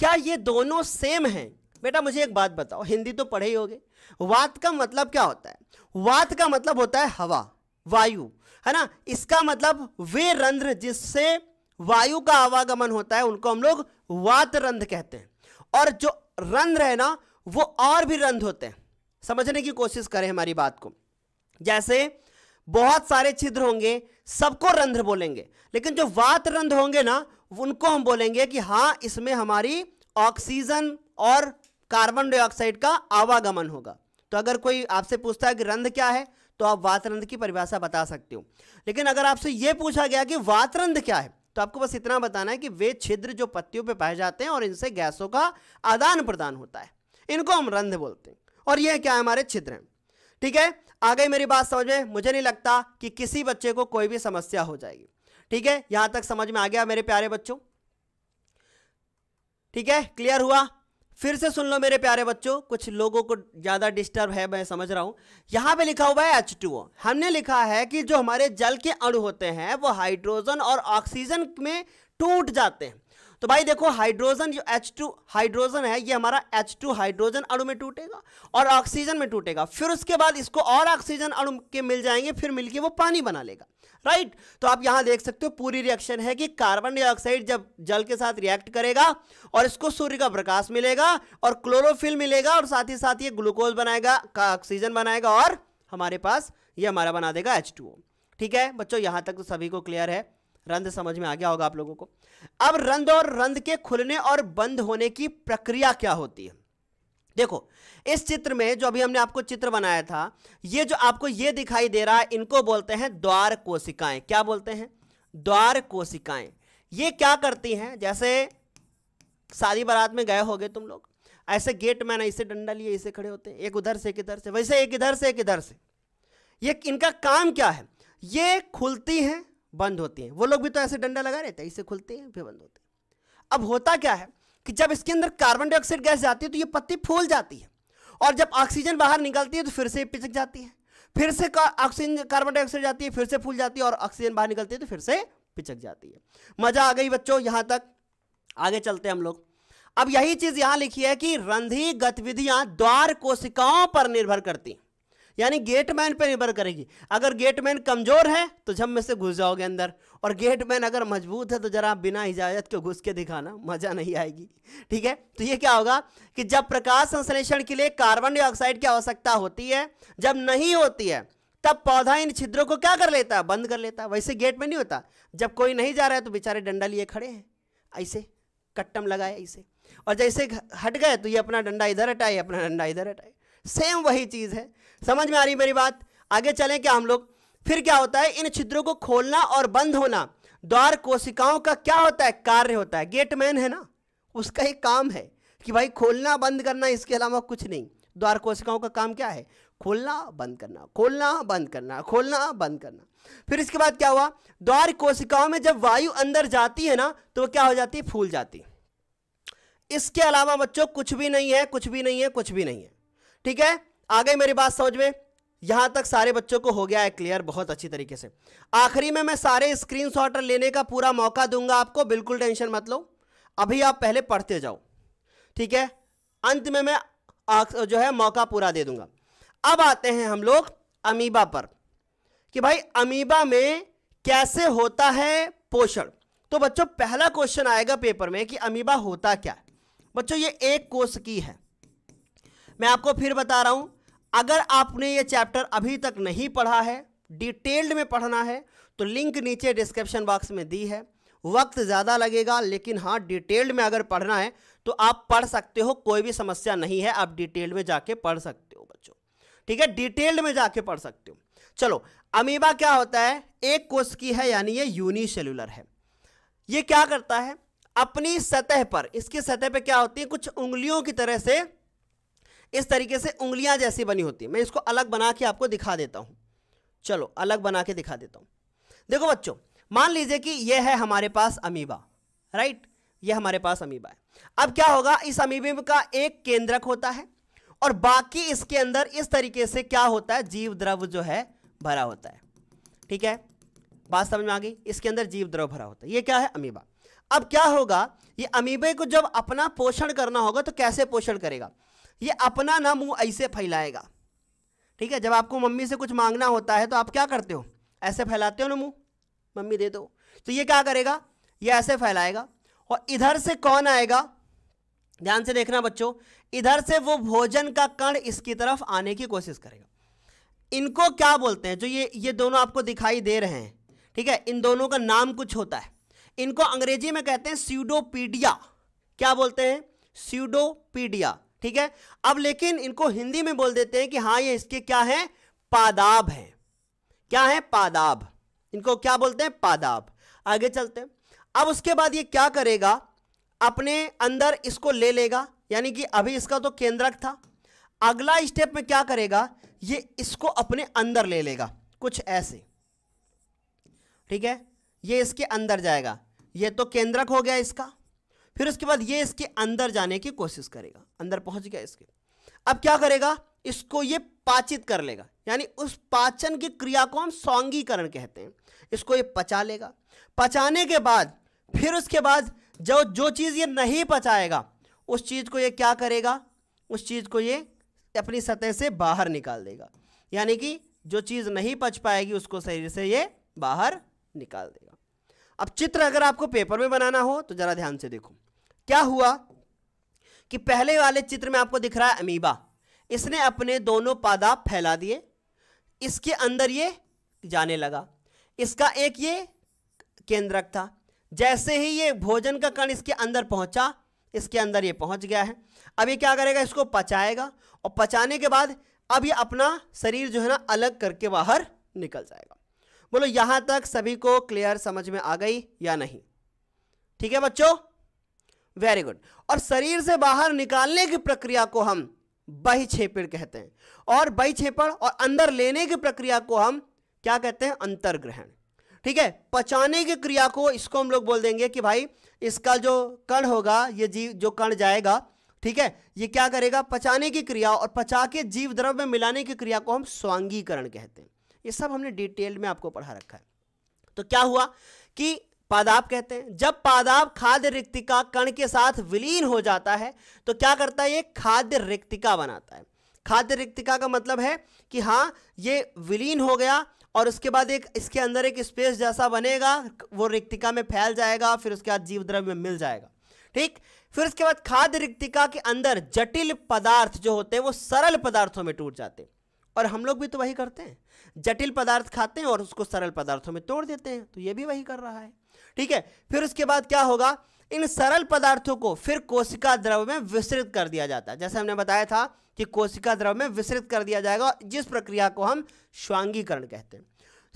क्या ये दोनों सेम हैं बेटा मुझे एक बात बताओ हिंदी तो पढ़े ही होगे वात का मतलब क्या होता है वात का मतलब होता है हवा वायु है ना इसका मतलब वे रंध्र जिससे वायु का आवागमन होता है उनको हम लोग वात रंध्र कहते हैं और जो रंध्र है ना वो और भी रंध्र होते हैं समझने की कोशिश करें हमारी बात को जैसे बहुत सारे छिद्र होंगे सबको रंध्र बोलेंगे लेकिन जो वात रंध्र होंगे ना उनको हम बोलेंगे कि हाँ इसमें हमारी ऑक्सीजन और कार्बन डाइऑक्साइड का आवागमन होगा तो अगर कोई आपसे पूछता है कि रंध क्या है तो आप वातरंध की परिभाषा बता सकते हो लेकिन अगर आपसे यह पूछा गया कि वातरंध क्या है तो आपको बस इतना बताना है कि वे छिद्र जो पत्तियों पे पाए जाते हैं और इनसे गैसों का आदान प्रदान होता है इनको हम रंध बोलते हैं और यह क्या है हमारे छिद्र हैं ठीक है आ गई मेरी बात समझ में मुझे नहीं लगता कि किसी बच्चे को कोई भी समस्या हो जाएगी ठीक है यहां तक समझ में आ गया मेरे प्यारे बच्चों ठीक है क्लियर हुआ फिर से सुन लो मेरे प्यारे बच्चों कुछ लोगों को ज़्यादा डिस्टर्ब है मैं समझ रहा हूं यहाँ पे लिखा हुआ है एच टू हमने लिखा है कि जो हमारे जल के अणु होते हैं वो हाइड्रोजन और ऑक्सीजन में टूट जाते हैं तो भाई देखो हाइड्रोजन जो H2 हाइड्रोजन है ये हमारा H2 हाइड्रोजन अणु में टूटेगा और ऑक्सीजन में टूटेगा फिर उसके बाद इसको और ऑक्सीजन अणु के मिल जाएंगे फिर मिलके वो पानी बना लेगा राइट तो आप यहां देख सकते हो पूरी रिएक्शन है कि कार्बन डाइऑक्साइड जब जल के साथ रिएक्ट करेगा और इसको सूर्य का प्रकाश मिलेगा और क्लोरोफिल मिलेगा और साथ ही साथ ये ग्लूकोज बनाएगा ऑक्सीजन बनाएगा और हमारे पास ये हमारा बना देगा एच ठीक है बच्चों यहां तक तो सभी को क्लियर है रंध समझ में आ गया होगा आप लोगों को अब रंध और रंध के खुलने और बंद होने की प्रक्रिया क्या होती है देखो इस चित्र में जो अभी हमने आपको चित्र बनाया था ये जो आपको ये दिखाई दे रहा है इनको बोलते हैं द्वार कोशिकाएं क्या बोलते हैं द्वार कोशिकाएं ये क्या करती हैं जैसे शादी बारात में गए होगे तुम लोग ऐसे गेट मैन ऐसे डंडा लिए इसे खड़े होते हैं एक उधर से एक इधर से वैसे एक इधर से एक इधर से ये इनका काम क्या है ये खुलती हैं बंद होते हैं वो लोग भी तो ऐसे डंडा लगा रहते हैं इसे खुलते हैं फिर बंद होते हैं अब होता क्या है कि जब इसके अंदर कार्बन डाइऑक्साइड गैस जाती है तो ये पत्ती फूल जाती है और जब ऑक्सीजन बाहर निकलती है तो फिर से पिचक जाती है फिर से ऑक्सीजन कार्बन डाइऑक्साइड जाती है फिर से फूल जाती है और ऑक्सीजन बाहर निकलती है तो फिर से पिचक जाती है मजा आ गई बच्चों यहाँ तक आगे चलते हैं हम लोग अब यही चीज यहां लिखी है कि रंधी गतिविधियां द्वार कोशिकाओं पर निर्भर करती हैं यानी गेटमैन पर निर्भर करेगी अगर गेटमैन कमज़ोर है तो जब में से घुस जाओगे अंदर और गेटमैन अगर मजबूत है तो ज़रा बिना इजाज़त के घुस के दिखाना मज़ा नहीं आएगी ठीक है तो ये क्या होगा कि जब प्रकाश संश्लेषण के लिए कार्बन डाइऑक्साइड की आवश्यकता होती है जब नहीं होती है तब पौधा इन छिद्रों को क्या कर लेता है बंद कर लेता है वैसे गेट में नहीं होता जब कोई नहीं जा रहा है तो बेचारे डंडा लिए खड़े हैं ऐसे कट्टम लगाए ऐसे और जैसे हट गए तो ये अपना डंडा इधर हटाए अपना डंडा इधर हटाए सेम वही चीज़ है समझ में आ रही मेरी बात आगे चलें क्या हम लोग फिर क्या होता है इन छिद्रों को खोलना और बंद होना द्वार कोशिकाओं का क्या होता है कार्य होता है गेटमैन है ना उसका ही काम है कि भाई खोलना बंद करना इसके अलावा कुछ नहीं द्वार कोशिकाओं का काम क्या है खोलना बंद करना खोलना बंद करना खोलना बंद करना फिर इसके बाद क्या हुआ द्वार कोशिकाओं में जब वायु अंदर जाती है ना तो क्या हो जाती है फूल जाती इसके अलावा बच्चों कुछ भी नहीं है कुछ भी नहीं है कुछ भी नहीं है ठीक है आ गई मेरी बात समझ में यहां तक सारे बच्चों को हो गया है क्लियर बहुत अच्छी तरीके से आखिरी में मैं सारे स्क्रीन लेने का पूरा मौका दूंगा आपको बिल्कुल टेंशन मत लो अभी आप पहले पढ़ते जाओ ठीक है अंत में मैं जो है मौका पूरा दे दूंगा अब आते हैं हम लोग अमीबा पर कि भाई अमीबा में कैसे होता है पोषण तो बच्चों पहला क्वेश्चन आएगा पेपर में कि अमीबा होता क्या बच्चों ये एक कोश की है मैं आपको फिर बता रहा हूं अगर आपने ये चैप्टर अभी तक नहीं पढ़ा है डिटेल्ड में पढ़ना है तो लिंक नीचे डिस्क्रिप्शन बॉक्स में दी है वक्त ज़्यादा लगेगा लेकिन हाँ डिटेल्ड में अगर पढ़ना है तो आप पढ़ सकते हो कोई भी समस्या नहीं है आप डिटेल्ड में जाके पढ़ सकते हो बच्चों ठीक है डिटेल्ड में जाके पढ़ सकते हो चलो अमीबा क्या होता है एक कोष की है यानी ये यूनिसेलुलर है ये क्या करता है अपनी सतह पर इसकी सतह पर क्या होती है कुछ उंगलियों की तरह से इस तरीके से उंगलियां जैसी बनी होती है मैं इसको अलग बना के आपको दिखा देता हूँ चलो अलग बना के दिखा देता हूँ देखो बच्चों मान लीजिए कि यह है हमारे पास अमीबा राइट यह हमारे पास अमीबा है अब क्या होगा इस अमीबे का एक केंद्रक होता है और बाकी इसके अंदर इस तरीके से क्या होता है जीव द्रव जो है भरा होता है ठीक है बात समझ में आ गई इसके अंदर जीव द्रव भरा होता है ये क्या है अमीबा अब क्या होगा ये अमीबे को जब अपना पोषण करना होगा तो कैसे पोषण करेगा ये अपना ना मुंह ऐसे फैलाएगा ठीक है जब आपको मम्मी से कुछ मांगना होता है तो आप क्या करते हो ऐसे फैलाते हो ना मुंह मम्मी दे दो तो ये क्या करेगा ये ऐसे फैलाएगा और इधर से कौन आएगा ध्यान से देखना बच्चों इधर से वो भोजन का कण इसकी तरफ आने की कोशिश करेगा इनको क्या बोलते हैं जो ये ये दोनों आपको दिखाई दे रहे हैं ठीक है इन दोनों का नाम कुछ होता है इनको अंग्रेजी में कहते हैं स्यूडोपीडिया क्या बोलते हैं स्यूडोपीडिया ठीक है अब लेकिन इनको हिंदी में बोल देते हैं कि हाँ ये इसके क्या है पादाब है क्या है पादाब इनको क्या बोलते हैं पादाब आगे चलते हैं अब उसके बाद ये क्या करेगा अपने अंदर इसको ले लेगा यानी कि अभी इसका तो केंद्रक था अगला स्टेप में क्या करेगा ये इसको अपने अंदर ले लेगा कुछ ऐसे ठीक है ये इसके अंदर जाएगा ये तो केंद्रक हो गया इसका फिर उसके बाद ये इसके अंदर जाने की कोशिश करेगा अंदर पहुंच गया इसके अब क्या करेगा इसको ये पाचित कर लेगा यानी उस पाचन की क्रिया को हम सौंगीकरण कहते हैं इसको ये पचा लेगा पचाने के बाद फिर उसके बाद जो जो चीज़ ये नहीं पचाएगा उस चीज़ को ये क्या करेगा उस चीज़ को ये अपनी सतह से बाहर निकाल देगा यानी कि जो चीज़ नहीं पच पाएगी उसको शरीर से ये बाहर निकाल देगा अब चित्र अगर आपको पेपर में बनाना हो तो ज़रा ध्यान से देखो क्या हुआ कि पहले वाले चित्र में आपको दिख रहा है अमीबा इसने अपने दोनों पादाप फैला दिए इसके अंदर ये जाने लगा इसका एक ये केंद्रक था जैसे ही ये भोजन का कण इसके अंदर पहुंचा इसके अंदर ये पहुंच गया है अब ये क्या करेगा इसको पचाएगा और पचाने के बाद अब ये अपना शरीर जो है ना अलग करके बाहर निकल जाएगा बोलो यहाँ तक सभी को क्लियर समझ में आ गई या नहीं ठीक है बच्चों वेरी गुड और शरीर से बाहर निकालने की प्रक्रिया को हम बहिक्षेपण कहते हैं और बहिक्षेपण और अंदर लेने की प्रक्रिया को हम क्या कहते हैं अंतर्ग्रहण ठीक है पचाने की क्रिया को इसको हम लोग बोल देंगे कि भाई इसका जो कण होगा ये जीव जो कण जाएगा ठीक है ये क्या करेगा पचाने की क्रिया और पचा के जीव द्रव में मिलाने की क्रिया को हम स्वांगीकरण कहते हैं ये सब हमने डिटेल में आपको पढ़ा रखा है तो क्या हुआ कि पादाब कहते हैं जब पादाब खाद्य रिक्तिका कण के साथ विलीन हो जाता है तो क्या करता है ये खाद्य रिक्तिका बनाता है खाद्य रिक्तिका का मतलब है कि हाँ ये विलीन हो गया और उसके बाद एक इसके अंदर एक स्पेस जैसा बनेगा वो रिक्तिका में फैल जाएगा फिर उसके बाद जीव द्रव्य में मिल जाएगा ठीक फिर उसके बाद खाद्य रिक्तिका के अंदर जटिल पदार्थ जो होते हैं वो सरल पदार्थों में टूट जाते हैं और हम लोग भी तो वही करते हैं जटिल पदार्थ खाते हैं और उसको सरल पदार्थों में तोड़ देते हैं तो ये भी वही कर रहा है ठीक है फिर उसके बाद क्या होगा इन सरल पदार्थों को फिर कोशिका द्रव में विस्तृत कर दिया जाता है जैसे हमने बताया था कि कोशिका द्रव में विस्तृत कर दिया जाएगा जिस प्रक्रिया को हम स्वांगीकरण कहते हैं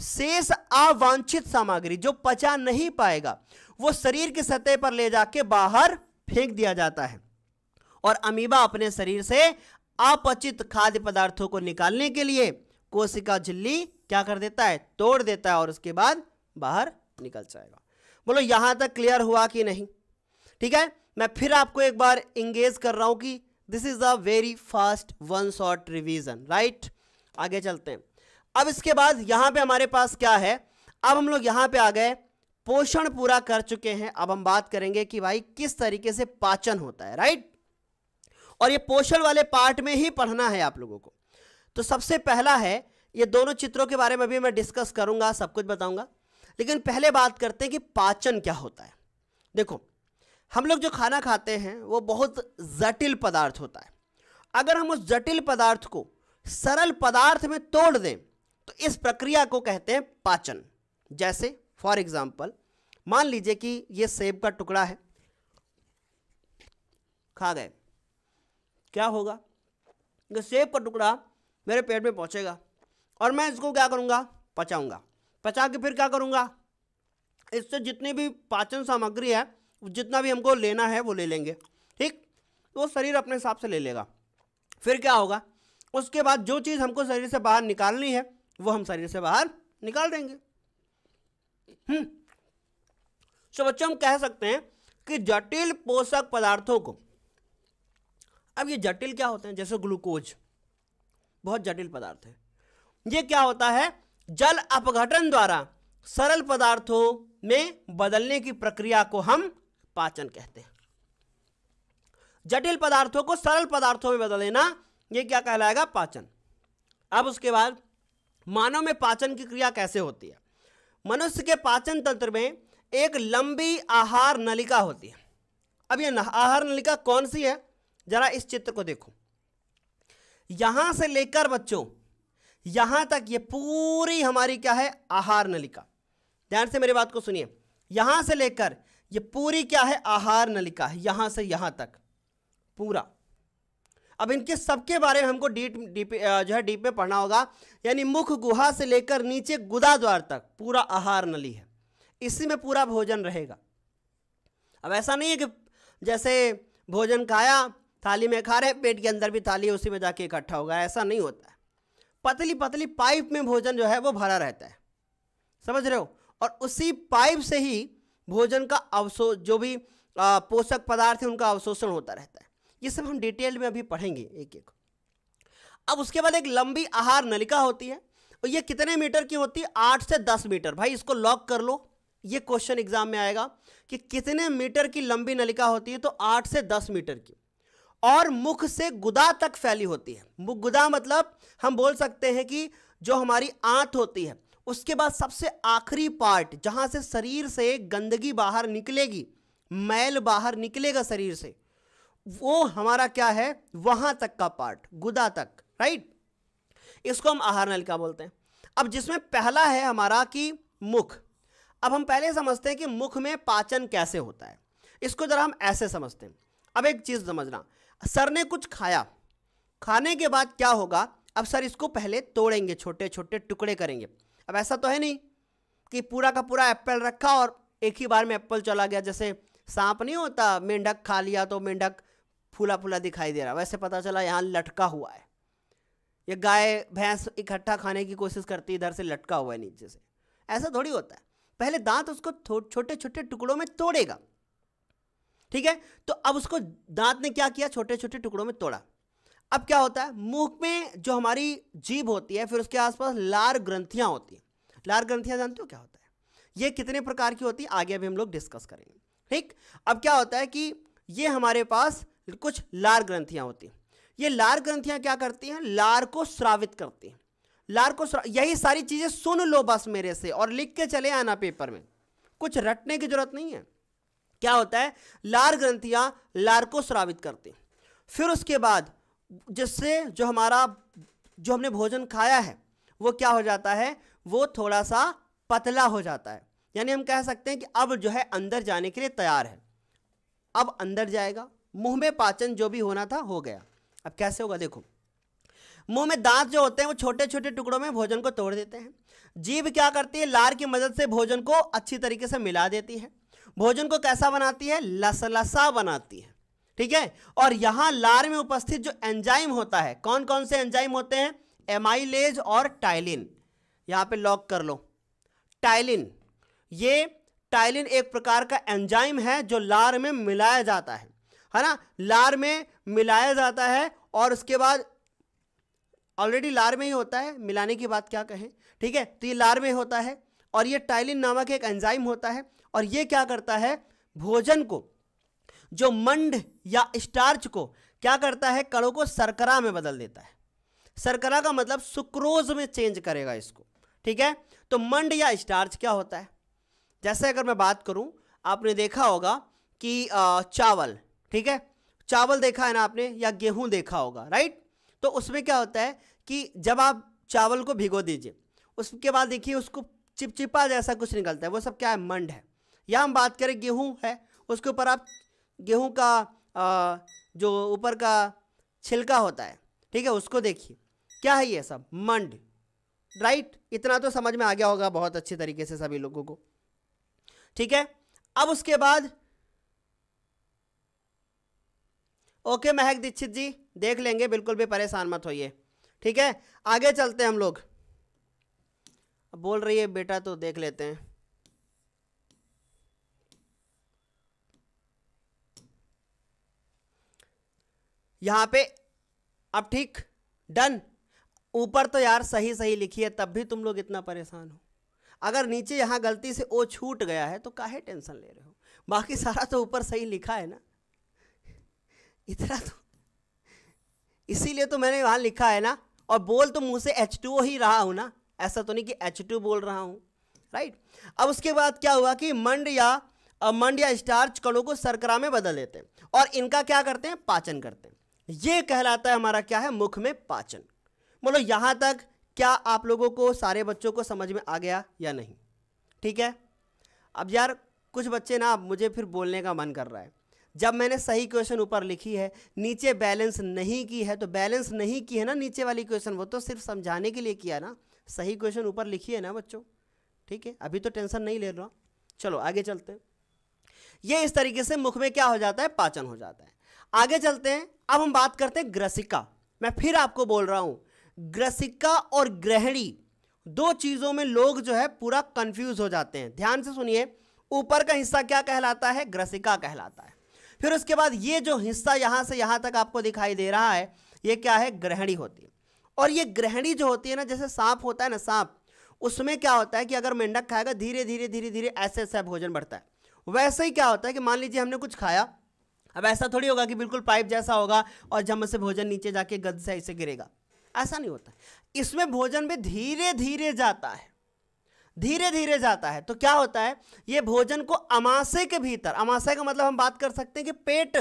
शेष अवांछित सामग्री जो पचा नहीं पाएगा वो शरीर की सतह पर ले जाके बाहर फेंक दिया जाता है और अमीबा अपने शरीर से अपचित खाद्य पदार्थों को निकालने के लिए कोशिका झिल्ली क्या कर देता है तोड़ देता है और उसके बाद बाहर निकल जाएगा बोलो यहां तक क्लियर हुआ कि नहीं ठीक है मैं फिर आपको एक बार इंगेज कर रहा हूं कि this is a very fast one shot revision right आगे चलते हैं अब इसके बाद यहां पे हमारे पास क्या है अब हम लोग यहां पे आ गए पोषण पूरा कर चुके हैं अब हम बात करेंगे कि भाई किस तरीके से पाचन होता है राइट और ये पोषण वाले पार्ट में ही पढ़ना है आप लोगों को तो सबसे पहला है ये दोनों चित्रों के बारे में भी मैं डिस्कस करूंगा सब कुछ बताऊंगा लेकिन पहले बात करते हैं कि पाचन क्या होता है देखो हम लोग जो खाना खाते हैं वो बहुत जटिल पदार्थ होता है अगर हम उस जटिल पदार्थ को सरल पदार्थ में तोड़ दें तो इस प्रक्रिया को कहते हैं पाचन जैसे फॉर एग्जाम्पल मान लीजिए कि ये सेब का टुकड़ा है खा गए क्या होगा सेब का टुकड़ा मेरे पेट में पहुंचेगा और मैं इसको क्या करूँगा पचाऊँगा पचा के फिर क्या करूँगा इससे जितनी भी पाचन सामग्री है जितना भी हमको लेना है वो ले लेंगे ठीक तो वो शरीर अपने हिसाब से ले लेगा फिर क्या होगा उसके बाद जो चीज़ हमको शरीर से बाहर निकालनी है वो हम शरीर से बाहर निकाल देंगे तो बच्चों हम कह सकते हैं कि जटिल पोषक पदार्थों को अब ये जटिल क्या होते हैं जैसे ग्लूकोज बहुत जटिल पदार्थ है ये क्या होता है जल अपघटन द्वारा सरल पदार्थों में बदलने की प्रक्रिया को हम पाचन कहते हैं जटिल पदार्थों को सरल पदार्थों में बदल देना यह क्या कहलाएगा पाचन अब उसके बाद मानव में पाचन की क्रिया कैसे होती है मनुष्य के पाचन तंत्र में एक लंबी आहार नलिका होती है अब यह आहार नलिका कौन सी है जरा इस चित्र को देखो यहां से लेकर बच्चों यहां तक ये पूरी हमारी क्या है आहार नलिका ध्यान से मेरी बात को सुनिए यहां से लेकर ये पूरी क्या है आहार नलिका है यहां से यहां तक पूरा अब इनके सबके बारे में हमको डीप डीप जो है डीप में पढ़ना होगा यानी मुख गुहा से लेकर नीचे गुदा द्वार तक पूरा आहार नली है इसी में पूरा भोजन रहेगा अब ऐसा नहीं है कि जैसे भोजन खाया थाली में खा रहे पेट के अंदर भी थाली उसी में जाके इकट्ठा होगा ऐसा नहीं होता है पतली पतली पाइप में भोजन जो है वो भरा रहता है समझ रहे हो और उसी पाइप से ही भोजन का अवशोष जो भी पोषक पदार्थ है उनका अवशोषण होता रहता है ये सब हम डिटेल में अभी पढ़ेंगे एक एक अब उसके बाद एक लंबी आहार नलिका होती है और ये कितने मीटर की होती है आठ से दस मीटर भाई इसको लॉक कर लो ये क्वेश्चन एग्जाम में आएगा कि कितने मीटर की लंबी नलिका होती है तो आठ से दस मीटर की और मुख से गुदा तक फैली होती है मुख गुदा मतलब हम बोल सकते हैं कि जो हमारी आंत होती है उसके बाद सबसे आखिरी पार्ट जहां से शरीर से गंदगी बाहर निकलेगी मैल बाहर निकलेगा शरीर से वो हमारा क्या है वहां तक का पार्ट गुदा तक राइट इसको हम आहार नलिका बोलते हैं अब जिसमें पहला है हमारा कि मुख अब हम पहले समझते हैं कि मुख में पाचन कैसे होता है इसको जरा हम ऐसे समझते हैं अब एक चीज़ समझना सर ने कुछ खाया खाने के बाद क्या होगा अब सर इसको पहले तोड़ेंगे छोटे छोटे टुकड़े करेंगे अब ऐसा तो है नहीं कि पूरा का पूरा एप्पल रखा और एक ही बार में एप्पल चला गया जैसे सांप नहीं होता मेंढक खा लिया तो मेंढक फूला फूला दिखाई दे रहा वैसे पता चला यहाँ लटका हुआ है ये गाय भैंस इकट्ठा खाने की कोशिश करती इधर से लटका हुआ है नीचे से ऐसा थोड़ी होता है पहले दांत उसको छोटे छोटे टुकड़ों में तोड़ेगा ठीक है तो अब उसको दांत ने क्या किया छोटे छोटे टुकड़ों में तोड़ा अब क्या होता है मुख में जो हमारी जीभ होती है फिर उसके आसपास लार ग्रंथियां होती हैं लार ग्रंथियां जानते हो क्या होता है ये कितने प्रकार की होती है आगे अभी हम लोग डिस्कस करेंगे ठीक अब क्या होता है कि ये हमारे पास कुछ लार ग्रंथियां होती हैं ये लार ग्रंथियां क्या करती हैं लार को श्रावित करती हैं लार को यही सारी चीज़ें सुन लो बस मेरे से और लिख के चले आना पेपर में कुछ रटने की जरूरत नहीं है क्या होता है लार ग्रंथियां लार को स्रावित करती फिर उसके बाद जिससे जो हमारा जो हमने भोजन खाया है वो क्या हो जाता है वो थोड़ा सा पतला हो जाता है यानी हम कह सकते हैं कि अब जो है अंदर जाने के लिए तैयार है अब अंदर जाएगा मुंह में पाचन जो भी होना था हो गया अब कैसे होगा देखो मुंह में दांत जो होते हैं वो छोटे छोटे टुकड़ों में भोजन को तोड़ देते हैं जीभ क्या करती है लार की मदद से भोजन को अच्छी तरीके से मिला देती है भोजन को कैसा बनाती है लसलसा बनाती है ठीक है और यहाँ लार में उपस्थित जो एंजाइम होता है कौन कौन से एंजाइम होते हैं एमाइलेज और टाइलिन यहाँ पे लॉक कर लो टाइलिन ये टाइलिन एक प्रकार का एंजाइम है जो लार में मिलाया जाता है है ना लार में मिलाया जाता है और उसके बाद ऑलरेडी लार में ही होता है मिलाने की बात क्या कहें ठीक है तो ये लार में होता है और ये टाइलिन नामक एक एंजाइम होता है और ये क्या करता है भोजन को जो मंड या स्टार्च को क्या करता है कड़ों को सरकरा में बदल देता है सरकरा का मतलब सुक्रोज में चेंज करेगा इसको ठीक है तो मंड या स्टार्च क्या होता है जैसे अगर मैं बात करूं आपने देखा होगा कि चावल ठीक है चावल देखा है ना आपने या गेहूं देखा होगा राइट तो उसमें क्या होता है कि जब आप चावल को भिगो दीजिए उसके बाद देखिए उसको चिपचिपा जैसा कुछ निकलता है वो सब क्या है मंड है या हम बात करें गेहूँ है उसके ऊपर आप गेहूँ का आ, जो ऊपर का छिलका होता है ठीक है उसको देखिए क्या है ये सब मंड राइट इतना तो समझ में आ गया होगा बहुत अच्छे तरीके से सभी लोगों को ठीक है अब उसके बाद ओके महक दीक्षित जी देख लेंगे बिल्कुल भी परेशान मत होइए ठीक है आगे चलते हैं हम लोग बोल रही है बेटा तो देख लेते हैं यहाँ पे अब ठीक डन ऊपर तो यार सही सही लिखी है तब भी तुम लोग इतना परेशान हो अगर नीचे यहाँ गलती से ओ छूट गया है तो काहे टेंशन ले रहे हो बाकी सारा तो ऊपर सही लिखा है ना इतना तो इसीलिए तो मैंने वहाँ लिखा है ना और बोल तो मुँह से एच टू ही रहा हूँ ना ऐसा तो नहीं कि एच टू बोल रहा हूँ राइट अब उसके बाद क्या हुआ कि मंड या मंड या स्टार्च कणों को सरकरा में बदल देते हैं और इनका क्या करते हैं पाचन करते हैं ये कहलाता है हमारा क्या है मुख में पाचन बोलो यहाँ तक क्या आप लोगों को सारे बच्चों को समझ में आ गया या नहीं ठीक है अब यार कुछ बच्चे ना मुझे फिर बोलने का मन कर रहा है जब मैंने सही क्वेश्चन ऊपर लिखी है नीचे बैलेंस नहीं की है तो बैलेंस नहीं की है ना नीचे वाली क्वेश्चन वो तो सिर्फ समझाने के लिए किया ना सही क्वेश्चन ऊपर लिखिए ना बच्चों ठीक है अभी तो टेंशन नहीं ले रहा चलो आगे चलते हैं ये इस तरीके से मुख में क्या हो जाता है पाचन हो जाता है आगे चलते हैं अब हम बात करते हैं ग्रसिका मैं फिर आपको बोल रहा हूँ ग्रसिका और ग्रहणी दो चीज़ों में लोग जो है पूरा कंफ्यूज हो जाते हैं ध्यान से सुनिए ऊपर का हिस्सा क्या कहलाता है ग्रसिका कहलाता है फिर उसके बाद ये जो हिस्सा यहाँ से यहाँ तक आपको दिखाई दे रहा है ये क्या है ग्रहणी होती है और ये ग्रहणी जो होती है ना जैसे सांप होता है ना सांप उसमें क्या होता है कि अगर मेंढक खाएगा धीरे धीरे धीरे धीरे ऐसे ऐसा भोजन बढ़ता है वैसे ही क्या होता है कि मान लीजिए हमने कुछ खाया अब ऐसा थोड़ी होगा कि बिल्कुल पाइप जैसा होगा और जम से भोजन नीचे जाके गद से ऐसे गिरेगा ऐसा नहीं होता इसमें भोजन भी धीरे धीरे जाता है धीरे धीरे जाता है तो क्या होता है ये भोजन को अमाशय के भीतर अमाशय का मतलब हम बात कर सकते हैं कि पेट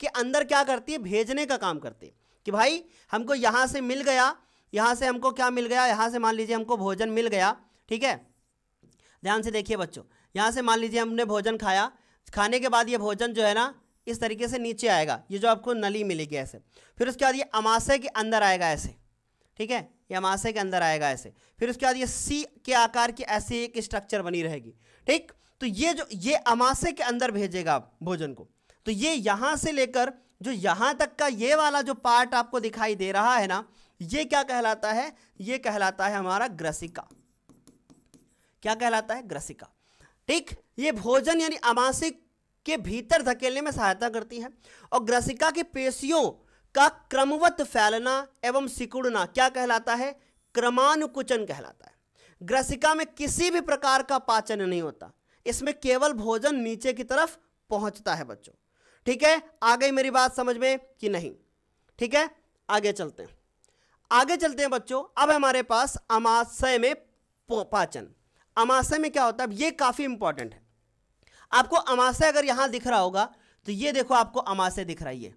के अंदर क्या करती है भेजने का काम करती है कि भाई हमको यहाँ से मिल गया यहाँ से हमको क्या मिल गया यहाँ से मान लीजिए हमको भोजन मिल गया ठीक है ध्यान से देखिए बच्चों यहाँ से मान लीजिए हमने भोजन खाया खाने के बाद ये भोजन जो है ना इस तरीके से नीचे आएगा ये जो आपको नली मिलेगी ऐसे फिर उसके बाद ये अमाशय के अंदर आएगा ऐसे ठीक है ये अमाशय के अंदर आएगा ऐसे फिर उसके बाद ये सी के आकार की ऐसी एक स्ट्रक्चर बनी रहेगी ठीक तो ये जो ये अमाशय के अंदर भेजेगा आप भोजन को तो ये यहाँ से लेकर जो यहाँ तक का ये वाला जो पार्ट आपको दिखाई दे रहा है ना ये क्या कहलाता है ये कहलाता है हमारा ग्रसिका क्या कहलाता है ग्रसिका ठीक ये भोजन यानी अमासिक के भीतर धकेलने में सहायता करती है और ग्रसिका की पेशियों का क्रमवत फैलना एवं सिकुड़ना क्या कहलाता है क्रमानुकुचन कहलाता है ग्रसिका में किसी भी प्रकार का पाचन नहीं होता इसमें केवल भोजन नीचे की तरफ पहुंचता है बच्चों ठीक है आ गई मेरी बात समझ में कि नहीं ठीक है आगे चलते हैं आगे चलते हैं बच्चों अब हमारे पास अमाशय में पाचन अमाशय में क्या होता है ये काफ़ी इंपॉर्टेंट है आपको अमाशय अगर यहां दिख रहा होगा तो ये देखो आपको अमाशय दिख रहा है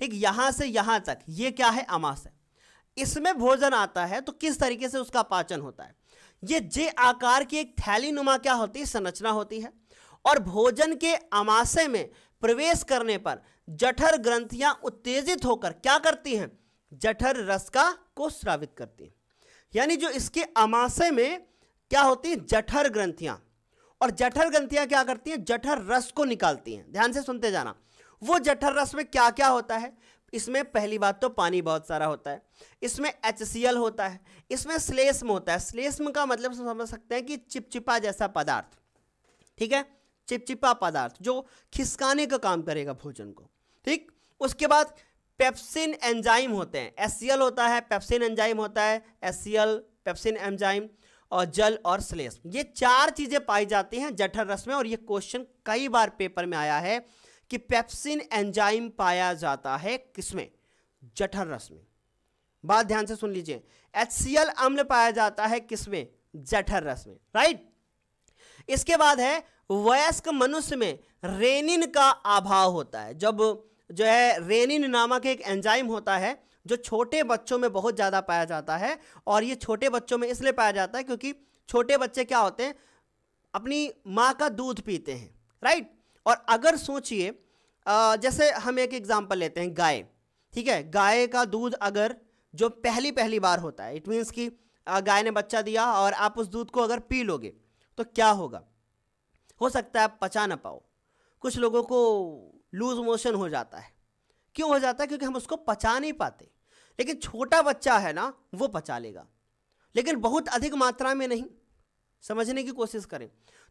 ठीक यहां से यहां तक ये क्या है अमाशय इसमें भोजन आता है तो किस तरीके से उसका पाचन होता है ये जे आकार की एक थैली नुमा क्या होती है संरचना होती है और भोजन के अमाशय में प्रवेश करने पर जठर ग्रंथियां उत्तेजित होकर क्या करती हैं जठर रस का को स्रावित करती हैं यानी जो इसके अमाशय में क्या होती हैं जठर ग्रंथियां और जठर ग्रंथियां क्या करती हैं जठर रस को निकालती हैं ध्यान से सुनते जाना वो जठर रस में क्या क्या होता है इसमें पहली बात तो पानी बहुत सारा होता है इसमें एच होता है इसमें श्लेष्म होता है श्लेष्म का मतलब समझ सकते हैं कि चिपचिपा जैसा पदार्थ ठीक है चिपचिपा पदार्थ जो खिसकाने का काम करेगा भोजन को ठीक उसके बाद पेप्सिन एंजाइम होते हैं एस e होता है पेप्सिन एंजाइम होता है एस e पेप्सिन एंजाइम और जल और स्लेस ये चार चीज़ें पाई जाती हैं जठर रस में और ये क्वेश्चन कई बार पेपर में आया है कि पेप्सिन एंजाइम पाया जाता है किसमें जठर रस में बात ध्यान से सुन लीजिए एच e अम्ल पाया जाता है किसमें जठर रस में राइट इसके बाद है वयस्क मनुष्य में रेनिन का अभाव होता है जब जो है रेनिन नामक एक एंजाइम होता है जो छोटे बच्चों में बहुत ज़्यादा पाया जाता है और ये छोटे बच्चों में इसलिए पाया जाता है क्योंकि छोटे बच्चे क्या होते हैं अपनी माँ का दूध पीते हैं राइट और अगर सोचिए जैसे हम एक एग्जाम्पल लेते हैं गाय ठीक है गाय का दूध अगर जो पहली पहली बार होता है इट मीन्स कि गाय ने बच्चा दिया और आप उस दूध को अगर पी लोगे तो क्या होगा हो सकता है आप पचा ना पाओ कुछ लोगों को लूज मोशन हो जाता है क्यों हो जाता है क्योंकि हम उसको पचा नहीं पाते लेकिन छोटा बच्चा है ना वो पचा लेगा लेकिन बहुत अधिक मात्रा में नहीं समझने की कोशिश करें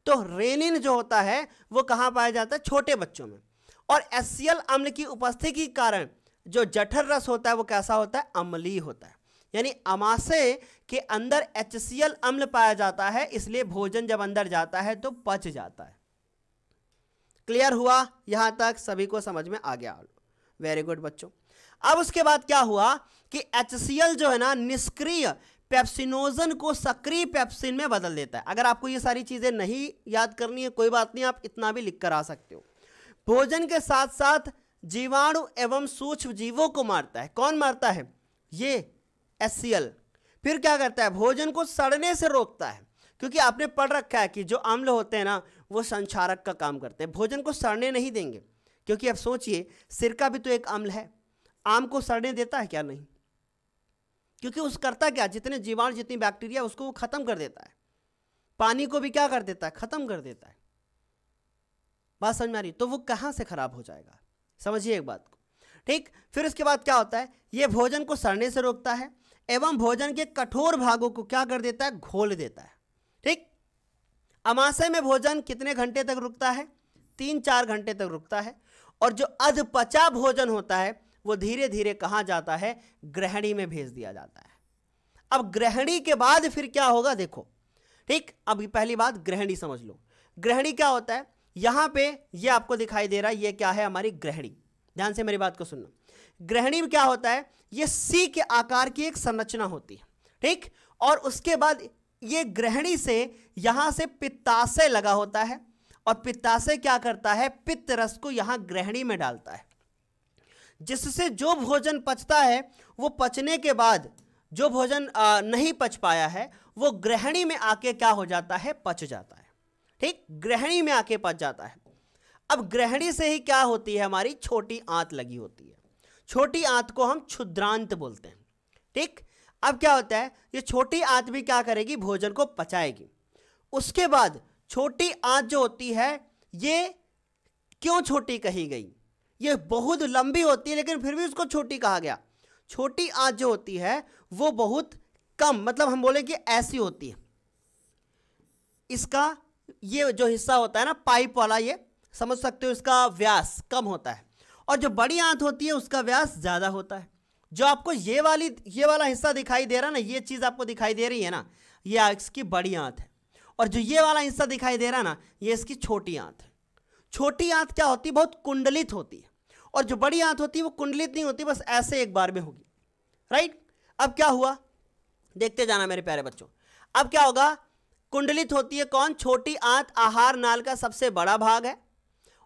तो रेनिन जो होता है वो कहाँ पाया जाता है छोटे बच्चों में और एस अम्ल की उपस्थिति के कारण जो जठर रस होता है वो कैसा होता है अमली होता है यानी अमाशे के अंदर एच अम्ल पाया जाता है इसलिए भोजन जब अंदर जाता है तो पच जाता है क्लियर हुआ यहां तक सभी को समझ में आ गया वेरी गुड बच्चों अब उसके बाद क्या हुआ कि एच जो है ना निष्क्रिय पेप्सिनोजन को सक्रिय पेप्सिन में बदल देता है अगर आपको ये सारी चीज़ें नहीं याद करनी है कोई बात नहीं आप इतना भी लिख कर आ सकते हो भोजन के साथ साथ जीवाणु एवं सूक्ष्म जीवों को मारता है कौन मारता है ये एस फिर क्या करता है भोजन को सड़ने से रोकता है क्योंकि आपने पढ़ रखा है कि जो अम्ल होते हैं ना वो संचारक का काम करते हैं भोजन को सड़ने नहीं देंगे क्योंकि अब सोचिए सिरका भी तो एक अम्ल है आम को सड़ने देता है क्या नहीं क्योंकि उस करता क्या जितने जीवाणु जितनी बैक्टीरिया उसको वो ख़त्म कर देता है पानी को भी क्या कर देता है ख़त्म कर देता है बात समझ में आ रही तो वो कहाँ से ख़राब हो जाएगा समझिए एक बात को ठीक फिर उसके बाद क्या होता है ये भोजन को सड़ने से रोकता है एवं भोजन के कठोर भागों को क्या कर देता है घोल देता है ठीक अमाशय में भोजन कितने घंटे तक रुकता है तीन चार घंटे तक रुकता है और जो अधपचा भोजन होता है वो धीरे धीरे कहाँ जाता है ग्रहणी में भेज दिया जाता है अब ग्रहणी के बाद फिर क्या होगा देखो ठीक अब पहली बात ग्रहणी समझ लो ग्रहणी क्या होता है यहाँ पे ये आपको दिखाई दे रहा है ये क्या है हमारी ग्रहणी ध्यान से मेरी बात को सुनना ग्रहणी में क्या होता है ये सी के आकार की एक संरचना होती है ठीक और उसके बाद ये ग्रहणी से यहाँ से पित्ताशय लगा होता है और पित्ताशय क्या करता है पित्त रस को यहाँ ग्रहणी में डालता है जिससे जो भोजन पचता है वो पचने के बाद जो भोजन नहीं पच पाया है वो ग्रहणी में आके क्या हो जाता है पच जाता है ठीक ग्रहणी में आके पच जाता है अब ग्रहणी से ही क्या होती है हमारी छोटी आंत लगी होती है छोटी आंत को हम क्षुद्रांत बोलते हैं ठीक अब क्या होता है ये छोटी आंत भी क्या करेगी भोजन को पचाएगी उसके बाद छोटी आंत जो होती है ये क्यों छोटी कही गई ये बहुत लंबी होती है लेकिन फिर भी उसको छोटी कहा गया छोटी आंत जो होती है वो बहुत कम मतलब हम बोले कि ऐसी होती है इसका ये जो हिस्सा होता है ना पाइप वाला ये समझ सकते हो इसका व्यास कम होता है और जो बड़ी आंत होती है उसका व्यास ज़्यादा होता है जो आपको ये वाली ये वाला हिस्सा दिखाई दे रहा है ना ये चीज़ आपको दिखाई दे रही है ना ये इसकी बड़ी आंत है और जो ये वाला हिस्सा दिखाई दे रहा है ना ये इसकी छोटी आंत है छोटी आंत क्या होती है बहुत कुंडलित होती है और जो बड़ी आंत होती है वो कुंडलित नहीं होती बस ऐसे एक बार में होगी राइट अब क्या हुआ देखते जाना मेरे प्यारे बच्चों अब क्या होगा कुंडलित होती है कौन छोटी आंत आहार नाल का सबसे बड़ा भाग है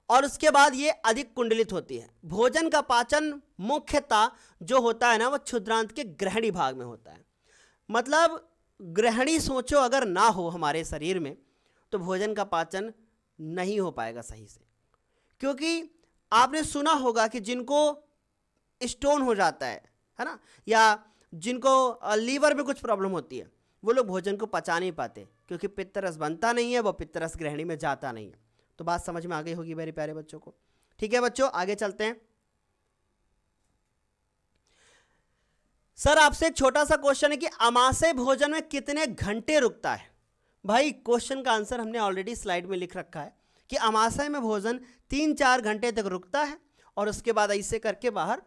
और उसके बाद ये अधिक कुंडलित होती है भोजन का पाचन मुख्यतः जो होता है ना वो क्षुद्रांत के ग्रहणी भाग में होता है मतलब ग्रहणी सोचो अगर ना हो हमारे शरीर में तो भोजन का पाचन नहीं हो पाएगा सही से क्योंकि आपने सुना होगा कि जिनको स्टोन हो जाता है है ना या जिनको लीवर में कुछ प्रॉब्लम होती है वो लोग भोजन को पचा नहीं पाते क्योंकि पित्तरस बनता नहीं है वो पित्तरस ग्रहणी में जाता नहीं है तो बात समझ में आ गई होगी मेरे प्यारे बच्चों को ठीक है बच्चों आगे चलते हैं सर आपसे एक छोटा सा क्वेश्चन है कि अमाशय भोजन में कितने घंटे रुकता है भाई क्वेश्चन का आंसर हमने ऑलरेडी स्लाइड में लिख रखा है कि अमाशय में भोजन तीन चार घंटे तक रुकता है और उसके बाद ऐसे करके बाहर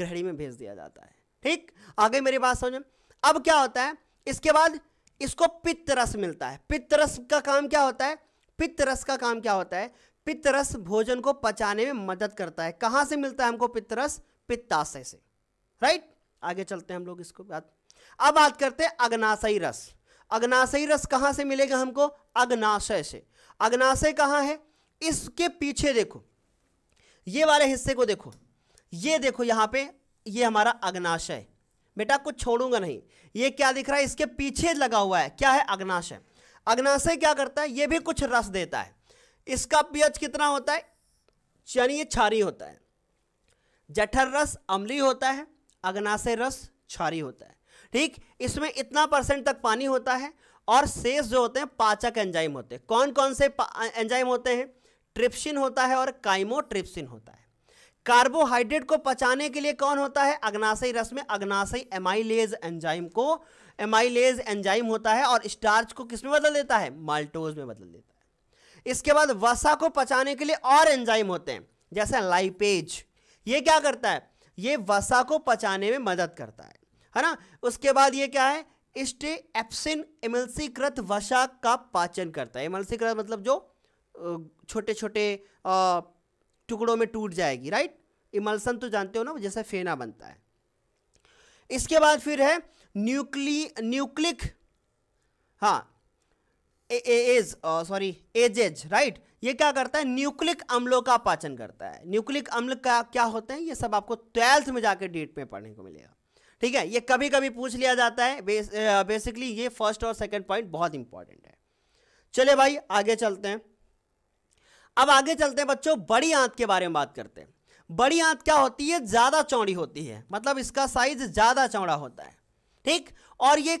ग्रहणी में भेज दिया जाता है ठीक आगे मेरी बात समझ अब क्या होता है इसके बाद इसको पित्त रस मिलता है पित्त रस का काम क्या होता है पित्त रस का काम क्या होता है पित्त रस भोजन को पचाने में मदद करता है कहां से मिलता है हमको पित्त रस पित्ताशय से राइट आगे चलते हैं हम लोग इसको बात अब बात करते हैं अग्नाशयी रस अग्नाशयी रस कहां से मिलेगा हमको अग्नाशय से अग्नाशय कहां है इसके पीछे देखो ये वाले हिस्से को देखो ये देखो यहां पे ये हमारा अग्नाशय बेटा कुछ छोड़ूंगा नहीं ये क्या दिख रहा है इसके पीछे लगा हुआ है क्या है अग्नाशय अग्नाशय क्या करता है ये भी कुछ रस देता है इसका पीएच कितना होता है यानी ये क्षारी होता है जठर रस अम्ली होता है अग्नाशय रस क्षारी होता है ठीक इसमें इतना परसेंट तक पानी होता है और शेष जो होते हैं पाचक एंजाइम होते हैं कौन कौन से एंजाइम होते हैं ट्रिप्सिन होता है और काइमोट्रिप्सिन होता है कार्बोहाइड्रेट को पचाने के लिए कौन होता है अग्नाशय रस में अग्नाशय एमाइलेज एंजाइम को एमाइलेज एंजाइम होता है और स्टार्च को किस में बदल देता है माल्टोज में बदल देता है इसके बाद वसा को पचाने के लिए और एंजाइम होते हैं जैसे लाइपेज ये क्या करता है ये वसा को पचाने में मदद करता है है ना उसके बाद ये क्या है इस्टे एप्सिन इमल्सीकृत वसा का पाचन करता है इमल्सीकृत मतलब जो छोटे छोटे टुकड़ों में टूट जाएगी राइट इमल्सन तो जानते हो ना जैसे फेना बनता है इसके बाद फिर है न्यूक्ली न्यूक्लिक हाँ एज सॉरी एजेज राइट ये क्या करता है न्यूक्लिक अम्लों का पाचन करता है न्यूक्लिक अम्ल का क्या होते हैं ये सब आपको ट्वेल्थ में जाकर डेट में पढ़ने को मिलेगा ठीक है ये कभी कभी पूछ लिया जाता है बेसिकली ये फर्स्ट और सेकंड पॉइंट बहुत इंपॉर्टेंट है चले भाई आगे चलते हैं अब आगे चलते हैं बच्चों बड़ी आंत के बारे में बात करते हैं बड़ी आंत क्या होती है ज़्यादा चौड़ी होती है मतलब इसका साइज ज़्यादा चौड़ा होता है ठीक और ये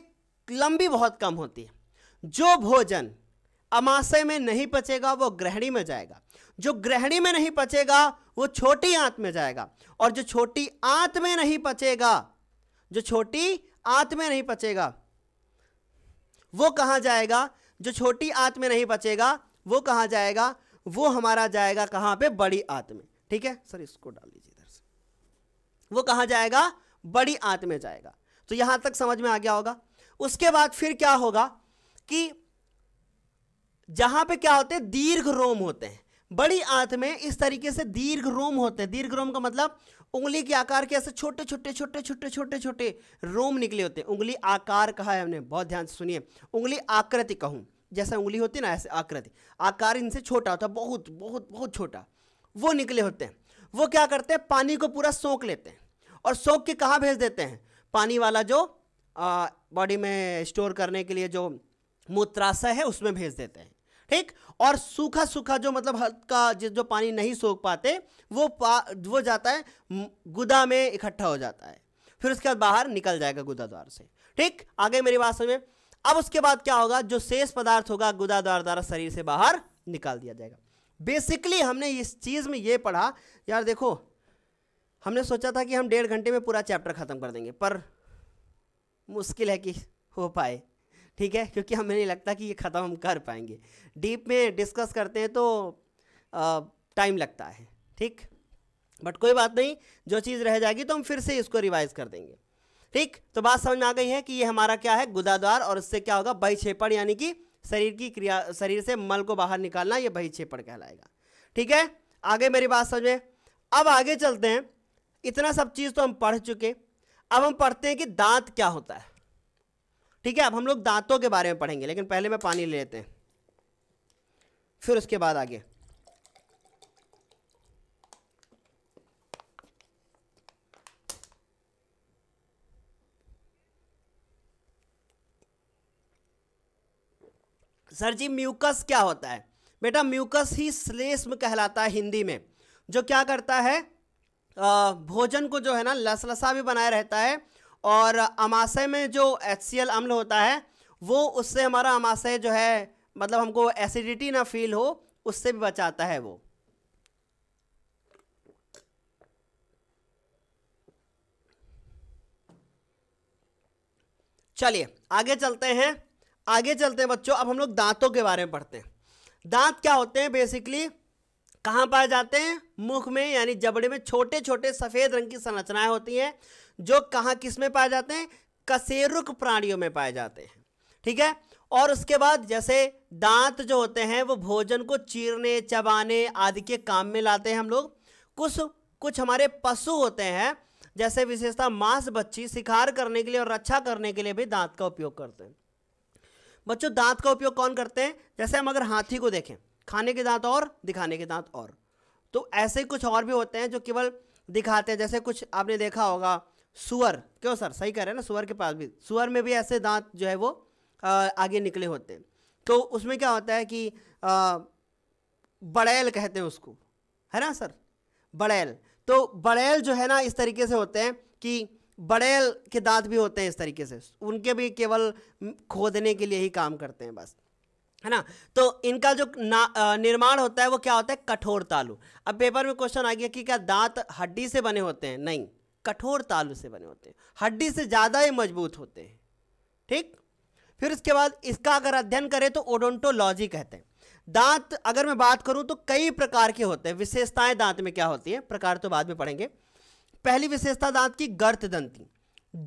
लंबी बहुत कम होती है जो भोजन अमाशय में नहीं पचेगा वो ग्रहणी में जाएगा जो ग्रहणी में नहीं पचेगा वो छोटी आंत में जाएगा और जो छोटी आंत में नहीं पचेगा जो छोटी आंत में नहीं पचेगा वो कहां जाएगा जो छोटी आंत में नहीं पचेगा वो कहां जाएगा वो हमारा जाएगा कहां पे बड़ी आंत में ठीक है सर इसको डाल लीजिए इधर से वो कहां जाएगा बड़ी आंत में जाएगा तो यहां तक समझ में आ गया होगा उसके बाद फिर क्या होगा कि जहां पे क्या होते हैं दीर्घ रोम होते हैं बड़ी आंत में इस तरीके से दीर्घ रोम होते हैं दीर्घ रोम का मतलब उंगली के आकार के ऐसे छोटे छोटे छोटे छोटे छोटे छोटे रोम निकले होते हैं उंगली आकार कहा है हमने बहुत ध्यान से सुनिए उंगली आकृति कहूं जैसा उंगली होती ना ऐसे आकृति आकार इनसे छोटा होता बहुत बहुत बहुत छोटा वो निकले होते हैं वो क्या करते हैं पानी को पूरा सोख लेते हैं और सोख के कहाँ भेज देते हैं पानी वाला जो बॉडी में स्टोर करने के लिए जो मूत्राशय है उसमें भेज देते हैं ठीक और सूखा सूखा जो मतलब हल्का जो पानी नहीं सोख पाते वो पा वो जाता है गुदा में इकट्ठा हो जाता है फिर उसके बाद बाहर निकल जाएगा गुदा द्वार से ठीक आगे मेरी बात समझ अब उसके बाद क्या होगा जो शेष पदार्थ होगा गुदा द्वार द्वारा शरीर से बाहर निकाल दिया जाएगा बेसिकली हमने इस चीज़ में ये पढ़ा यार देखो हमने सोचा था कि हम डेढ़ घंटे में पूरा चैप्टर ख़त्म कर देंगे पर मुश्किल है कि हो पाए ठीक है क्योंकि हमें नहीं लगता कि ये ख़त्म हम कर पाएंगे डीप में डिस्कस करते हैं तो टाइम लगता है ठीक बट कोई बात नहीं जो चीज़ रह जाएगी तो हम फिर से इसको रिवाइज़ कर देंगे ठीक तो बात समझ में आ गई है कि ये हमारा क्या है गुदाद्वार और इससे क्या होगा छेपड़ यानी कि शरीर की क्रिया शरीर से मल को बाहर निकालना ये बहिक्षेपण कहलाएगा ठीक है आगे मेरी बात समझें अब आगे चलते हैं इतना सब चीज़ तो हम पढ़ चुके अब हम पढ़ते हैं कि दांत क्या होता है ठीक है अब हम लोग दांतों के बारे में पढ़ेंगे लेकिन पहले मैं पानी ले लेते हैं फिर उसके बाद आगे सर जी म्यूकस क्या होता है बेटा म्यूकस ही श्लेष्म कहलाता है हिंदी में जो क्या करता है भोजन को जो है ना लसलसा भी बनाए रहता है और अमाशय में जो एच अम्ल होता है वो उससे हमारा अमाशय जो है मतलब हमको एसिडिटी ना फील हो उससे भी बचाता है वो चलिए आगे चलते हैं आगे चलते हैं बच्चों अब हम लोग दांतों के बारे में पढ़ते हैं दांत क्या होते हैं बेसिकली कहाँ पाए जाते हैं मुख में यानी जबड़े में छोटे छोटे सफ़ेद रंग की संरचनाएं होती हैं जो कहाँ किस में पाए जाते हैं कसेरुक प्राणियों में पाए जाते हैं ठीक है और उसके बाद जैसे दांत जो होते हैं वो भोजन को चीरने चबाने आदि के काम में लाते हैं हम लोग कुछ कुछ हमारे पशु होते हैं जैसे विशेषता मांस बच्ची शिकार करने के लिए और रक्षा करने के लिए भी दांत का उपयोग करते हैं बच्चों दांत का उपयोग कौन करते हैं जैसे हम अगर हाथी को देखें खाने के दांत और दिखाने के दांत और तो ऐसे कुछ और भी होते हैं जो केवल दिखाते हैं जैसे कुछ आपने देखा होगा सुअर क्यों सर सही कह रहे हैं ना सुअर के पास भी सुअर में भी ऐसे दांत जो है वो आ, आगे निकले होते हैं तो उसमें क्या होता है कि आ, बड़ैल कहते हैं उसको है ना सर बड़ैल तो बड़ैल जो है ना इस तरीके से होते हैं कि बड़ैल के दांत भी होते हैं इस तरीके से उनके भी केवल खोदने के लिए ही काम करते हैं बस है ना तो इनका जो निर्माण होता है वो क्या होता है कठोर तालु अब पेपर में क्वेश्चन आ गया कि क्या दांत हड्डी से बने होते हैं नहीं कठोर तालु से बने होते हैं हड्डी से ज़्यादा ही मजबूत होते हैं ठीक फिर उसके बाद इसका अगर अध्ययन करें तो ओडोंटोलॉजी कहते हैं दांत अगर मैं बात करूं तो कई प्रकार के होते हैं विशेषताएं दांत में क्या होती है प्रकार तो बाद में पढ़ेंगे पहली विशेषता दांत की गर्त दंती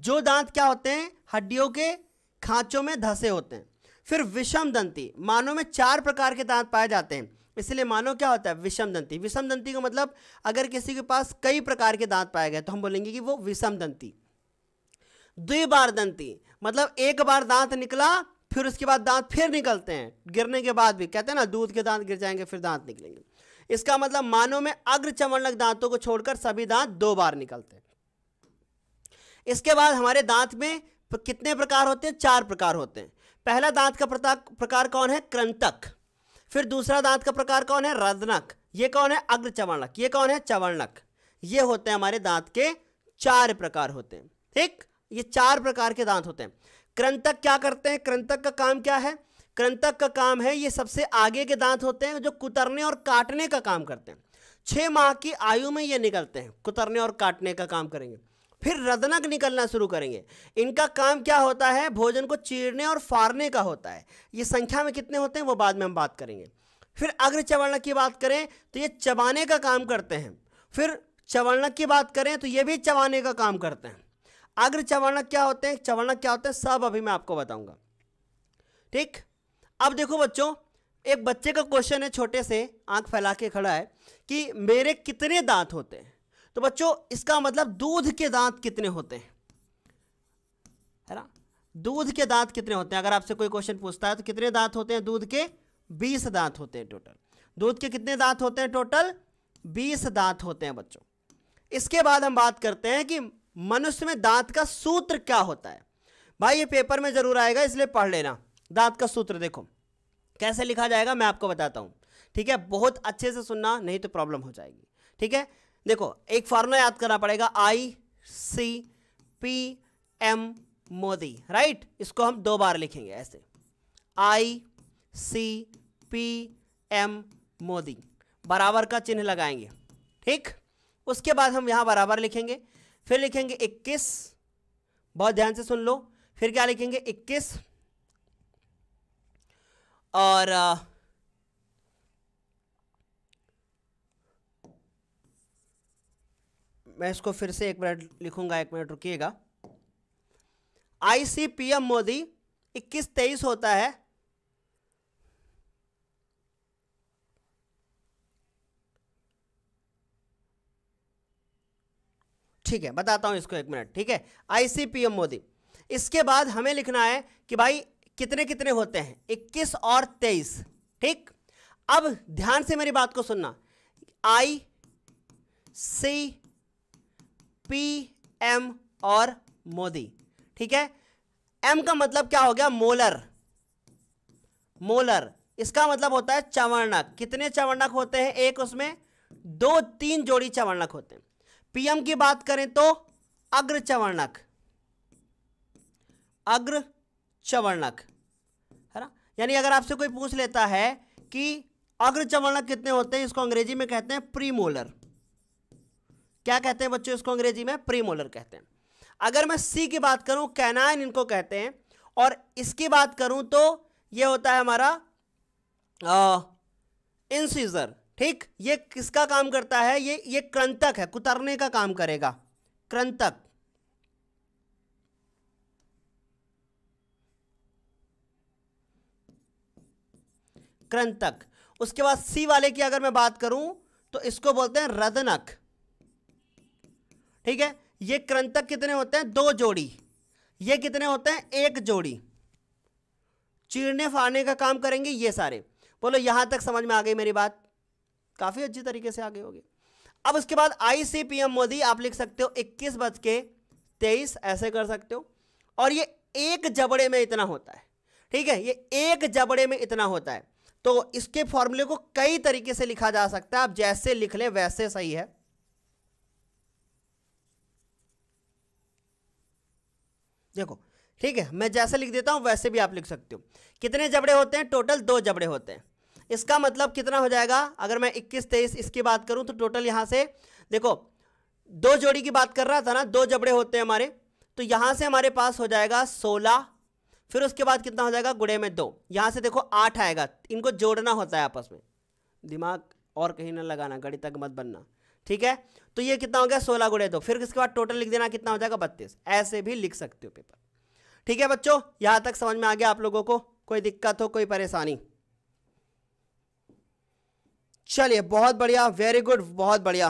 जो दांत क्या होते हैं हड्डियों के खांचों में धसे होते हैं फिर विषम दंती मानव में चार प्रकार के दांत पाए जाते हैं इसलिए मानो क्या होता है विषम दंती विषम दंती का मतलब अगर किसी के पास कई प्रकार के दांत पाए गए तो हम बोलेंगे कि वो विषम दंती द्विबार दंती मतलब एक बार दांत निकला फिर उसके बाद दांत फिर निकलते हैं गिरने के बाद भी कहते हैं ना दूध के दांत गिर जाएंगे फिर दांत निकलेंगे इसका मतलब मानव में अग्र चमड़लक दांतों को छोड़कर सभी दांत दो बार निकलते हैं इसके बाद हमारे दांत में कितने प्रकार होते हैं चार प्रकार होते हैं पहला दांत का प्रकार कौन है क्रंतक फिर दूसरा दांत का प्रकार कौन है रदनक ये कौन है अग्र चवर्णक ये कौन है चवर्णक ये होते हैं हमारे दांत के चार प्रकार होते हैं ठीक ये चार प्रकार के दांत होते हैं क्रंतक क्या करते हैं क्रंतक का काम क्या है क्रंतक का काम है ये सबसे आगे के दांत होते हैं जो कुतरने और काटने का काम करते हैं छः माह की आयु में ये निकलते हैं कुतरने और काटने का काम करेंगे फिर रदनक निकलना शुरू करेंगे इनका काम क्या होता है भोजन को चीरने और फाड़ने का होता है ये संख्या में कितने होते हैं वो बाद में हम बात करेंगे फिर अग्र चवर्णक की बात करें तो ये चबाने का काम करते हैं फिर चवर्णक की बात करें तो ये भी चबाने का काम करते हैं अग्र चवर्णक क्या होते हैं चवर्णक क्या होते हैं सब अभी मैं आपको बताऊंगा ठीक अब देखो बच्चों एक बच्चे का क्वेश्चन है छोटे से आंख फैला के खड़ा है कि मेरे कितने दांत होते हैं तो बच्चों इसका मतलब दूध के दांत कितने होते हैं है ना दूध के दांत कितने होते हैं अगर आपसे कोई क्वेश्चन पूछता है तो कितने दांत होते हैं दूध के बीस दांत होते हैं टोटल दूध के कितने दांत होते हैं टोटल बीस दांत होते हैं बच्चों इसके बाद हम बात करते हैं कि मनुष्य में दांत का सूत्र क्या होता है भाई ये पेपर में जरूर आएगा इसलिए पढ़ लेना दांत का सूत्र देखो कैसे लिखा जाएगा मैं आपको बताता हूं ठीक है बहुत अच्छे से सुनना नहीं तो प्रॉब्लम हो जाएगी ठीक है देखो एक फॉर्मूला याद करना पड़ेगा I C P M Modi right इसको हम दो बार लिखेंगे ऐसे I C P M Modi बराबर का चिन्ह लगाएंगे ठीक उसके बाद हम यहां बराबर लिखेंगे फिर लिखेंगे 21 बहुत ध्यान से सुन लो फिर क्या लिखेंगे 21 और मैं इसको फिर से एक मिनट लिखूंगा एक मिनट रुकिएगा आईसी पीएम मोदी इक्कीस तेईस होता है ठीक है बताता हूं इसको एक मिनट ठीक है आईसी पीएम मोदी इसके बाद हमें लिखना है कि भाई कितने कितने होते हैं 21 और 23 ठीक अब ध्यान से मेरी बात को सुनना आई सी पी एम और मोदी ठीक है एम का मतलब क्या हो गया मोलर मोलर इसका मतलब होता है चवर्णक कितने चवर्णक होते हैं एक उसमें दो तीन जोड़ी चवर्णक होते हैं पीएम की बात करें तो अग्र चवर्णक अग्र चवर्णक है ना यानी अगर आपसे कोई पूछ लेता है कि अग्र चवर्णक कितने होते हैं इसको अंग्रेजी में कहते हैं प्रीमोलर क्या कहते हैं बच्चों इसको अंग्रेजी में प्रीमोलर कहते हैं अगर मैं सी की बात करूं कैनाइन इनको कहते हैं और इसकी बात करूं तो ये होता है हमारा इंसीजर ठीक ये किसका काम करता है ये ये क्रंतक है कुतरने का काम करेगा क्रंतक क्रंतक उसके बाद सी वाले की अगर मैं बात करूं तो इसको बोलते हैं रदनक ठीक है ये क्रंतक कितने होते हैं दो जोड़ी ये कितने होते हैं एक जोड़ी चीरने फाड़ने का काम करेंगे ये सारे बोलो यहां तक समझ में आ गई मेरी बात काफ़ी अच्छी तरीके से आगे होगी अब उसके बाद I C P M Modi आप लिख सकते हो इक्कीस बज के तेईस ऐसे कर सकते हो और ये एक जबड़े में इतना होता है ठीक है ये एक जबड़े में इतना होता है तो इसके फॉर्मूले को कई तरीके से लिखा जा सकता है आप जैसे लिख लें वैसे सही है देखो ठीक है मैं जैसे लिख देता हूँ वैसे भी आप लिख सकते हो कितने जबड़े होते हैं टोटल दो जबड़े होते हैं इसका मतलब कितना हो जाएगा अगर मैं इक्कीस तेईस इसकी बात करूँ तो टोटल यहाँ से देखो दो जोड़ी की बात कर रहा था ना दो जबड़े होते हैं हमारे तो यहाँ से हमारे पास हो जाएगा सोलह फिर उसके बाद कितना हो जाएगा गुड़े में दो यहाँ से देखो आठ आएगा इनको जोड़ना होता है आपस में दिमाग और कहीं ना लगाना गणितक मत बनना ठीक है तो ये कितना हो गया सोलह गुड़े दो फिर इसके बाद टोटल लिख देना कितना हो जाएगा बत्तीस ऐसे भी लिख सकते हो पेपर ठीक है बच्चों यहां तक समझ में आ गया आप लोगों को कोई दिक्कत हो कोई परेशानी चलिए बहुत बढ़िया वेरी गुड बहुत बढ़िया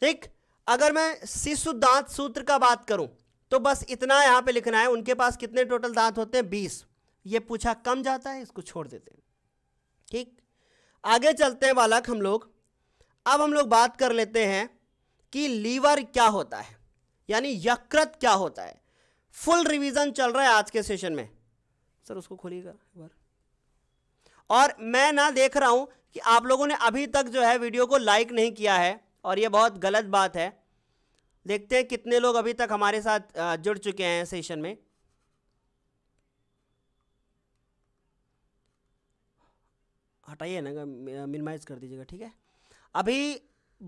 ठीक अगर मैं शिशु दांत सूत्र का बात करूं तो बस इतना यहां पे लिखना है उनके पास कितने टोटल दांत होते हैं बीस ये पूछा कम जाता है इसको छोड़ देते हैं ठीक आगे चलते हैं बालक हम लोग अब हम लोग बात कर लेते हैं कि लीवर क्या होता है यानी यकृत क्या होता है फुल रिवीजन चल रहा है आज के सेशन में सर उसको खोलिएगा एक बार और मैं ना देख रहा हूं कि आप लोगों ने अभी तक जो है वीडियो को लाइक नहीं किया है और यह बहुत गलत बात है देखते हैं कितने लोग अभी तक हमारे साथ जुड़ चुके हैं सेशन में हटाइए ना मिनिमाइज कर दीजिएगा ठीक है अभी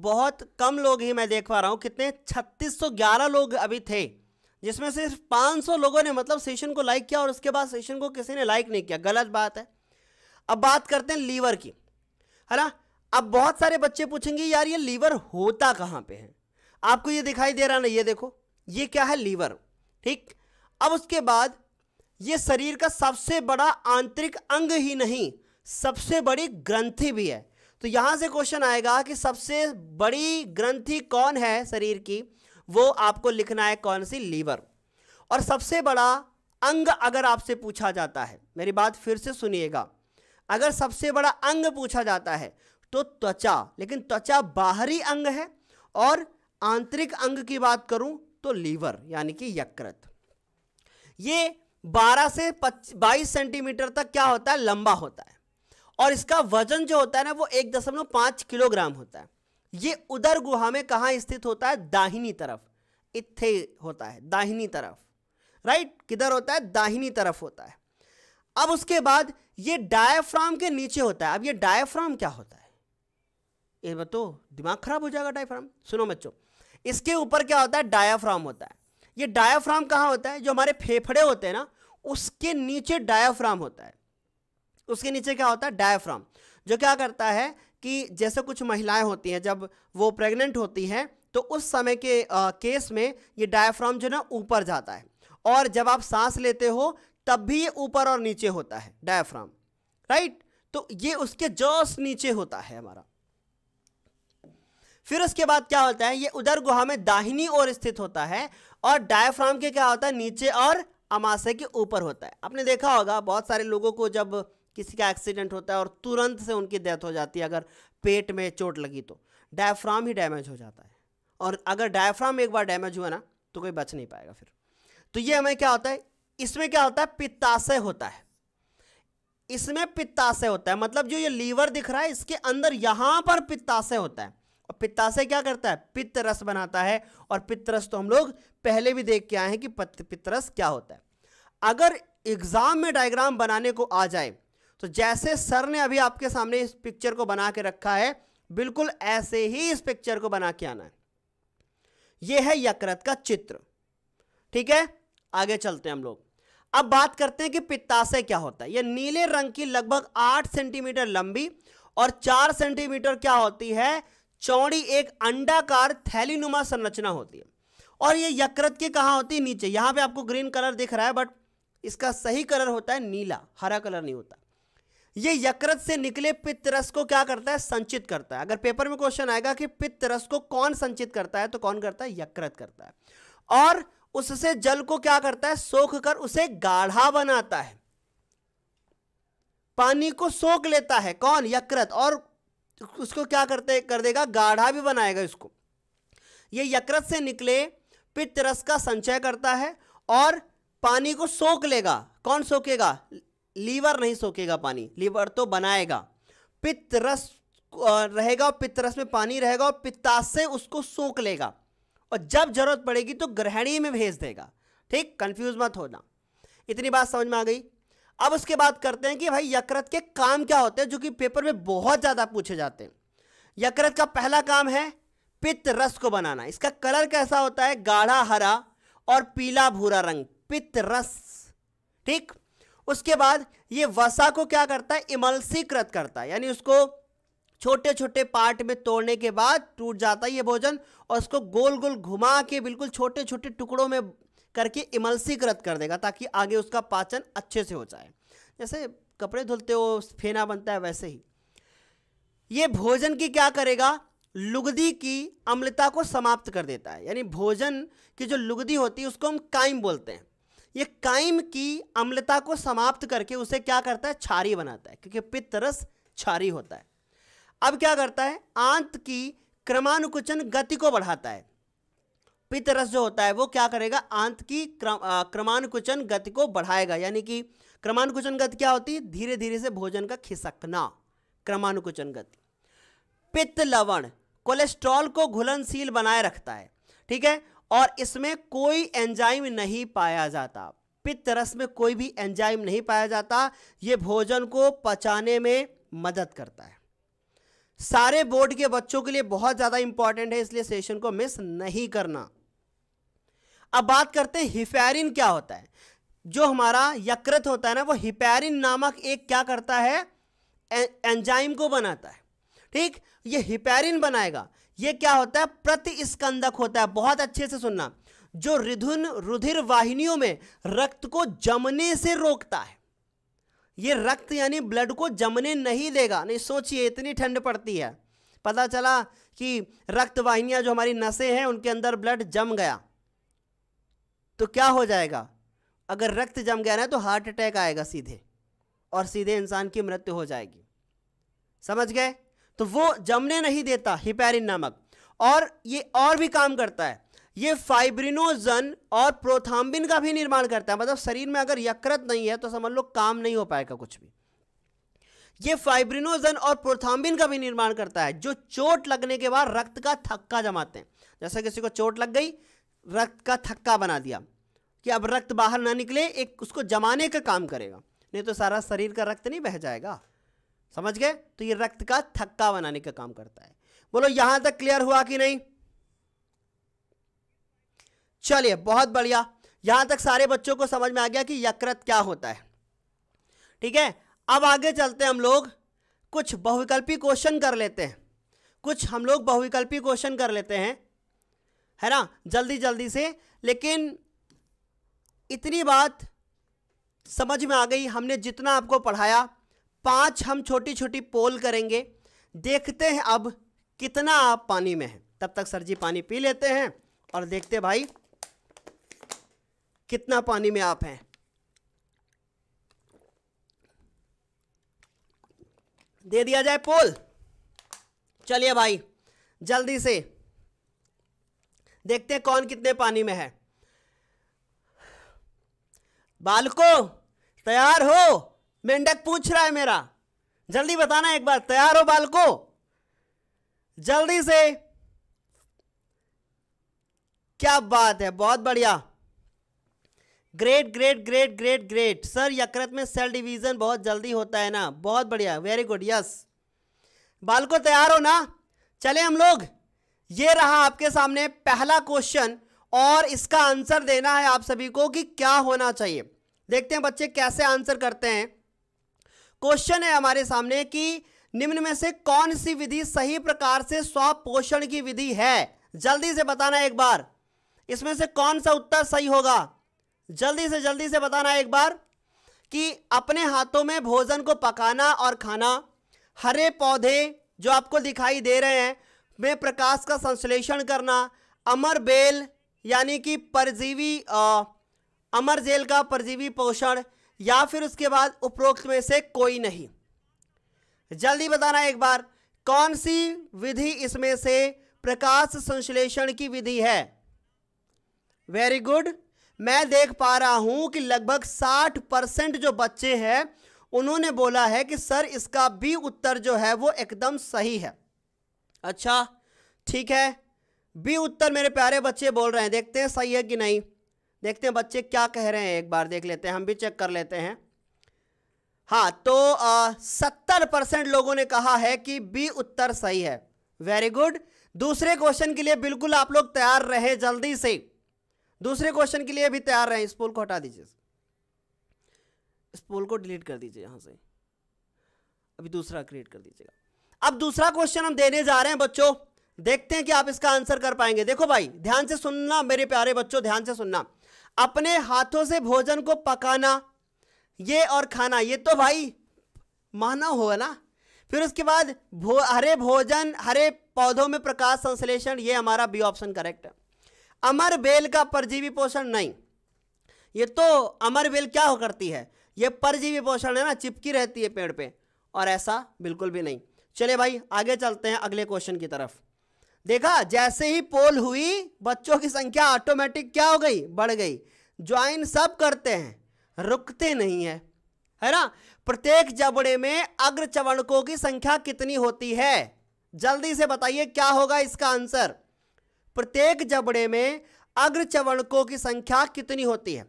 बहुत कम लोग ही मैं देख पा रहा हूँ कितने 3611 लोग अभी थे जिसमें सिर्फ 500 लोगों ने मतलब सेशन को लाइक किया और उसके बाद सेशन को किसी ने लाइक नहीं किया गलत बात है अब बात करते हैं लीवर की है ना अब बहुत सारे बच्चे पूछेंगे यार ये लीवर होता कहाँ पे है आपको ये दिखाई दे रहा ना ये देखो ये क्या है लीवर ठीक अब उसके बाद ये शरीर का सबसे बड़ा आंतरिक अंग ही नहीं सबसे बड़ी ग्रंथि भी है तो यहां से क्वेश्चन आएगा कि सबसे बड़ी ग्रंथि कौन है शरीर की वो आपको लिखना है कौन सी लीवर और सबसे बड़ा अंग अगर आपसे पूछा जाता है मेरी बात फिर से सुनिएगा अगर सबसे बड़ा अंग पूछा जाता है तो त्वचा लेकिन त्वचा बाहरी अंग है और आंतरिक अंग की बात करूं तो लीवर यानी कि यकृत ये 12 से 22 सेंटीमीटर तक क्या होता है लंबा होता है और इसका वजन जो होता है ना वो एक दशमलव पांच किलोग्राम होता है ये उदर गुहा में कहा स्थित होता है दाहिनी तरफ इथे होता है दाहिनी तरफ राइट किधर होता है दाहिनी तरफ होता है अब उसके बाद ये डायफ्राम के नीचे होता है अब ये डायफ्राम क्या होता है ये बताओ दिमाग खराब हो जाएगा डायफ्राम सुनो बच्चों इसके ऊपर क्या होता है डायाफ्राम होता है ये डायाफ्राम कहाँ होता है जो हमारे फेफड़े होते हैं ना उसके नीचे डायाफ्राम होता है उसके नीचे क्या होता है डायफ्राम जो क्या करता है कि जैसे कुछ महिलाएं होती हैं जब वो प्रेग्नेंट होती हैं तो उस समय के आ, केस में ये डायफ्राम जो ना ऊपर जाता है और जब आप सांस लेते हो तब भी ये ऊपर और नीचे होता है डायफ्राम राइट तो ये उसके जोश नीचे होता है हमारा फिर उसके बाद क्या होता है ये उधर गुहा में दाहिनी ओर स्थित होता है और डायफ्राम के क्या होता है नीचे और अमाशय के ऊपर होता है आपने देखा होगा बहुत सारे लोगों को जब किसी का एक्सीडेंट होता है और तुरंत से उनकी डेथ हो जाती है अगर पेट में चोट लगी तो डायफ्राम ही डैमेज हो जाता है और अगर डायफ्राम एक बार डैमेज हुआ ना तो कोई बच नहीं पाएगा फिर तो ये हमें क्या होता है इसमें क्या होता है पित्ताशय होता है इसमें पित्ताशय होता है मतलब जो ये लीवर दिख रहा है इसके अंदर यहां पर पित्ताशय होता है और पित्ताशय क्या करता है पित्त रस बनाता है और पित्तरस तो हम लोग पहले भी देख के आए हैं कि पित्तरस क्या होता है अगर एग्जाम में डायग्राम बनाने को आ जाए तो जैसे सर ने अभी आपके सामने इस पिक्चर को बना के रखा है बिल्कुल ऐसे ही इस पिक्चर को बना के आना है यह है यकृत का चित्र ठीक है आगे चलते हैं हम लोग अब बात करते हैं कि पित्ताशय क्या होता है यह नीले रंग की लगभग आठ सेंटीमीटर लंबी और चार सेंटीमीटर क्या होती है चौड़ी एक अंडाकार थैलीनुमा संरचना होती है और यह यकृत के कहाँ होती है नीचे यहां पे आपको ग्रीन कलर दिख रहा है बट इसका सही कलर होता है नीला हरा कलर नहीं होता ये यकृत से निकले पित्त रस को क्या करता है संचित करता है अगर पेपर में क्वेश्चन आएगा कि पित्त रस को कौन संचित करता है तो कौन करता है यकृत करता है और उससे जल को क्या करता है सोख कर उसे गाढ़ा बनाता है पानी को सोख लेता है कौन यकृत और उसको क्या करते कर देगा गाढ़ा भी बनाएगा इसको ये यकृत से निकले पित्त रस का संचय करता है और पानी को सोख लेगा कौन सोखेगा लीवर नहीं सोखेगा पानी लीवर तो बनाएगा पित्त रस रहेगा और पित्त रस में पानी रहेगा और पित्ताशय उसको सोख लेगा और जब जरूरत पड़ेगी तो ग्रहणी में भेज देगा ठीक कंफ्यूज मत होना इतनी बात समझ में आ गई अब उसके बाद करते हैं कि भाई यकृत के काम क्या होते हैं जो कि पेपर में बहुत ज़्यादा पूछे जाते हैं यकृत का पहला काम है पित्त रस को बनाना इसका कलर कैसा होता है गाढ़ा हरा और पीला भूरा रंग पित्त रस ठीक उसके बाद ये वसा को क्या करता है इमलसीकृत करता है यानी उसको छोटे छोटे पार्ट में तोड़ने के बाद टूट जाता है ये भोजन और उसको गोल गोल घुमा के बिल्कुल छोटे छोटे टुकड़ों में करके इमलसीकृत कर देगा ताकि आगे उसका पाचन अच्छे से हो जाए जैसे कपड़े धुलते हो फेना बनता है वैसे ही ये भोजन की क्या करेगा लुगदी की अम्लता को समाप्त कर देता है यानी भोजन की जो लुगदी होती है उसको हम कायम बोलते हैं ये काइम की अम्लता को समाप्त करके उसे क्या करता है छारी बनाता है क्योंकि पित्त रस होता है अब क्या करता है आंत की क्रमानुकुचन गति को बढ़ाता है पित्तरस जो होता है वो क्या करेगा आंत की क्रमानुकुचन गति को बढ़ाएगा यानी कि क्रमानुकुचन गति क्या होती है धीरे धीरे से भोजन का खिसकना क्रमानुकुचन गति पित्त लवण कोलेस्ट्रॉल को घुलनशील बनाए रखता है ठीक है और इसमें कोई एंजाइम नहीं पाया जाता पित्त रस में कोई भी एंजाइम नहीं पाया जाता ये भोजन को पचाने में मदद करता है सारे बोर्ड के बच्चों के लिए बहुत ज़्यादा इंपॉर्टेंट है इसलिए सेशन को मिस नहीं करना अब बात करते हैं हिफेरिन क्या होता है जो हमारा यकृत होता है ना वो हिपेरिन नामक एक क्या करता है एंजाइम को बनाता है ठीक ये हिपेरिन बनाएगा ये क्या होता है प्रतिस्कंदक होता है बहुत अच्छे से सुनना जो रिधुन रुधिर वाहिनियों में रक्त को जमने से रोकता है ये रक्त यानी ब्लड को जमने नहीं देगा नहीं सोचिए इतनी ठंड पड़ती है पता चला कि रक्त वाहिनियां जो हमारी नसें हैं उनके अंदर ब्लड जम गया तो क्या हो जाएगा अगर रक्त जम गया ना तो हार्ट अटैक आएगा सीधे और सीधे इंसान की मृत्यु हो जाएगी समझ गए तो वो जमने नहीं देता हिपेरिन नामक और ये और भी काम करता है ये फाइब्रिनोजन और प्रोथाम्बिन का भी निर्माण करता है मतलब शरीर में अगर यकृत नहीं है तो समझ लो काम नहीं हो पाएगा कुछ भी ये फाइब्रिनोजन और प्रोथाम्बिन का भी निर्माण करता है जो चोट लगने के बाद रक्त का थक्का जमाते हैं जैसे किसी को चोट लग गई रक्त का थक्का बना दिया कि अब रक्त बाहर ना निकले एक उसको जमाने का काम करेगा नहीं तो सारा शरीर का रक्त नहीं बह जाएगा समझ गए तो ये रक्त का थक्का बनाने का काम करता है बोलो यहां तक क्लियर हुआ कि नहीं चलिए बहुत बढ़िया यहां तक सारे बच्चों को समझ में आ गया कि यकृत क्या होता है ठीक है अब आगे चलते हैं हम लोग कुछ बहुविकल्पी क्वेश्चन कर लेते हैं कुछ हम लोग बहुविकल्पी क्वेश्चन कर लेते हैं है ना जल्दी जल्दी से लेकिन इतनी बात समझ में आ गई हमने जितना आपको पढ़ाया पांच हम छोटी छोटी पोल करेंगे देखते हैं अब कितना आप पानी में है तब तक सर जी पानी पी लेते हैं और देखते भाई कितना पानी में आप हैं दे दिया जाए पोल चलिए भाई जल्दी से देखते हैं कौन कितने पानी में है बालको तैयार हो मेंढक पूछ रहा है मेरा जल्दी बताना एक बार तैयार हो बालको जल्दी से क्या बात है बहुत बढ़िया great great great great great sir यकृत में सेल डिवीजन बहुत जल्दी होता है ना बहुत बढ़िया वेरी गुड यस बालको तैयार हो ना चले हम लोग ये रहा आपके सामने पहला क्वेश्चन और इसका आंसर देना है आप सभी को कि क्या होना चाहिए देखते हैं बच्चे कैसे आंसर करते हैं क्वेश्चन है हमारे सामने कि निम्न में से कौन सी विधि सही प्रकार से स्वपोषण की विधि है जल्दी से बताना एक बार इसमें से कौन सा उत्तर सही होगा जल्दी से जल्दी से बताना एक बार कि अपने हाथों में भोजन को पकाना और खाना हरे पौधे जो आपको दिखाई दे रहे हैं में प्रकाश का संश्लेषण करना अमर बेल यानी कि परजीवी अमर जेल का परजीवी पोषण या फिर उसके बाद उपरोक्त में से कोई नहीं जल्दी बताना एक बार कौन सी विधि इसमें से प्रकाश संश्लेषण की विधि है वेरी गुड मैं देख पा रहा हूं कि लगभग 60 परसेंट जो बच्चे हैं उन्होंने बोला है कि सर इसका भी उत्तर जो है वो एकदम सही है अच्छा ठीक है बी उत्तर मेरे प्यारे बच्चे बोल रहे हैं देखते हैं सही है कि नहीं देखते हैं बच्चे क्या कह रहे हैं एक बार देख लेते हैं हम भी चेक कर लेते हैं हाँ तो सत्तर परसेंट लोगों ने कहा है कि बी उत्तर सही है वेरी गुड दूसरे क्वेश्चन के लिए बिल्कुल आप लोग तैयार रहे जल्दी से दूसरे क्वेश्चन के लिए भी तैयार रहे स्पूल को हटा दीजिए स्पूल को डिलीट कर दीजिए यहां से अभी दूसरा क्रिएट कर दीजिएगा अब दूसरा क्वेश्चन हम देने जा रहे हैं बच्चों देखते हैं कि आप इसका आंसर कर पाएंगे देखो भाई ध्यान से सुनना मेरे प्यारे बच्चों ध्यान से सुनना अपने हाथों से भोजन को पकाना ये और खाना ये तो भाई मानव हो ना फिर उसके बाद भो हरे भोजन हरे पौधों में प्रकाश संश्लेषण ये हमारा बी ऑप्शन करेक्ट है अमर बेल का परजीवी पोषण नहीं ये तो अमर बेल क्या हो करती है ये परजीवी पोषण है ना चिपकी रहती है पेड़ पे और ऐसा बिल्कुल भी नहीं चले भाई आगे चलते हैं अगले क्वेश्चन की तरफ देखा जैसे ही पोल हुई बच्चों की संख्या ऑटोमेटिक क्या हो गई बढ़ गई ज्वाइन सब करते हैं रुकते नहीं है है ना प्रत्येक जबड़े में अग्र चवणकों की संख्या कितनी होती है जल्दी से बताइए क्या होगा इसका आंसर प्रत्येक जबड़े में अग्र चवणकों की संख्या कितनी होती है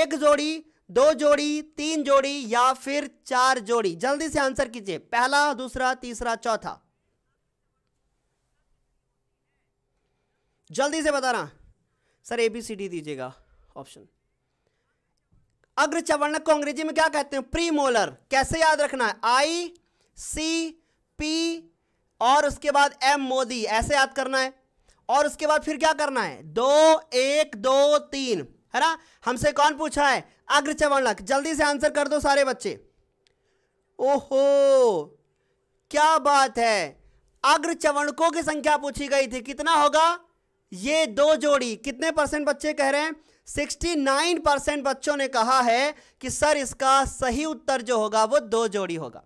एक जोड़ी दो जोड़ी तीन जोड़ी या फिर चार जोड़ी जल्दी से आंसर कीजिए पहला दूसरा तीसरा चौथा जल्दी से बताना sir A B C D दीजिएगा ऑप्शन अग्र चवर्णक को अंग्रेजी में क्या कहते हैं प्रीमोलर कैसे याद रखना है आई सी पी और उसके बाद एम मोदी ऐसे याद करना है और उसके बाद फिर क्या करना है दो एक दो तीन है ना हमसे कौन पूछा है अग्र चवर्णक जल्दी से आंसर कर दो सारे बच्चे ओहो क्या बात है अग्र चवर्णकों की संख्या पूछी गई थी कितना होगा ये दो जोड़ी कितने परसेंट बच्चे कह रहे हैं 69 परसेंट बच्चों ने कहा है कि सर इसका सही उत्तर जो होगा वो दो जोड़ी होगा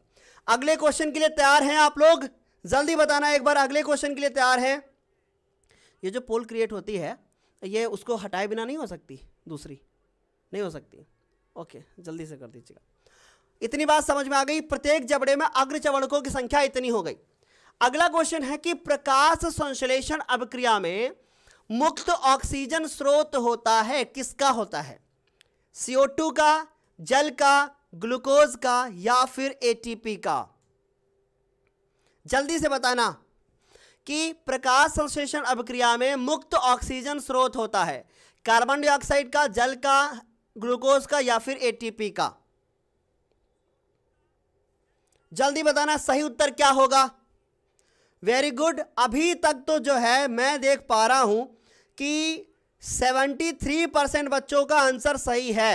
अगले क्वेश्चन के लिए तैयार हैं आप लोग जल्दी बताना एक बार अगले क्वेश्चन के लिए तैयार हैं ये जो पोल क्रिएट होती है ये उसको हटाए बिना नहीं हो सकती दूसरी नहीं हो सकती ओके जल्दी से कर दीजिएगा इतनी बात समझ में आ गई प्रत्येक जबड़े में अग्र चवड़कों की संख्या इतनी हो गई अगला क्वेश्चन है कि प्रकाश संश्लेषण अभिक्रिया में मुक्त ऑक्सीजन स्रोत होता है किसका होता है CO2 का जल का ग्लूकोज का या फिर पी का जल्दी से बताना कि प्रकाश संश्लेषण अभिक्रिया में मुक्त ऑक्सीजन स्रोत होता है कार्बन डाइऑक्साइड का जल का ग्लूकोज का या फिर पी का जल्दी बताना सही उत्तर क्या होगा वेरी गुड अभी तक तो जो है मैं देख पा रहा हूं कि 73 परसेंट बच्चों का आंसर सही है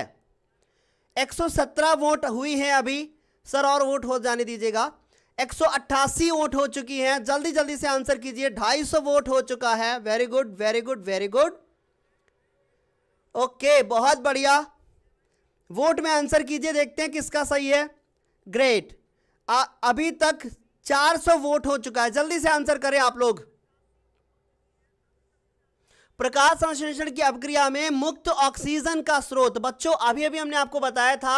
117 वोट हुई है अभी सर और वोट हो जाने दीजिएगा 188 वोट हो चुकी हैं जल्दी जल्दी से आंसर कीजिए 250 वोट हो चुका है very good very good very good okay बहुत बढ़िया वोट में आंसर कीजिए देखते हैं किसका सही है ग्रेट अभी तक 400 वोट हो चुका है जल्दी से आंसर करें आप लोग प्रकाश संश्लेषण की अभिक्रिया में मुक्त ऑक्सीजन का स्रोत बच्चों अभी अभी हमने आपको बताया था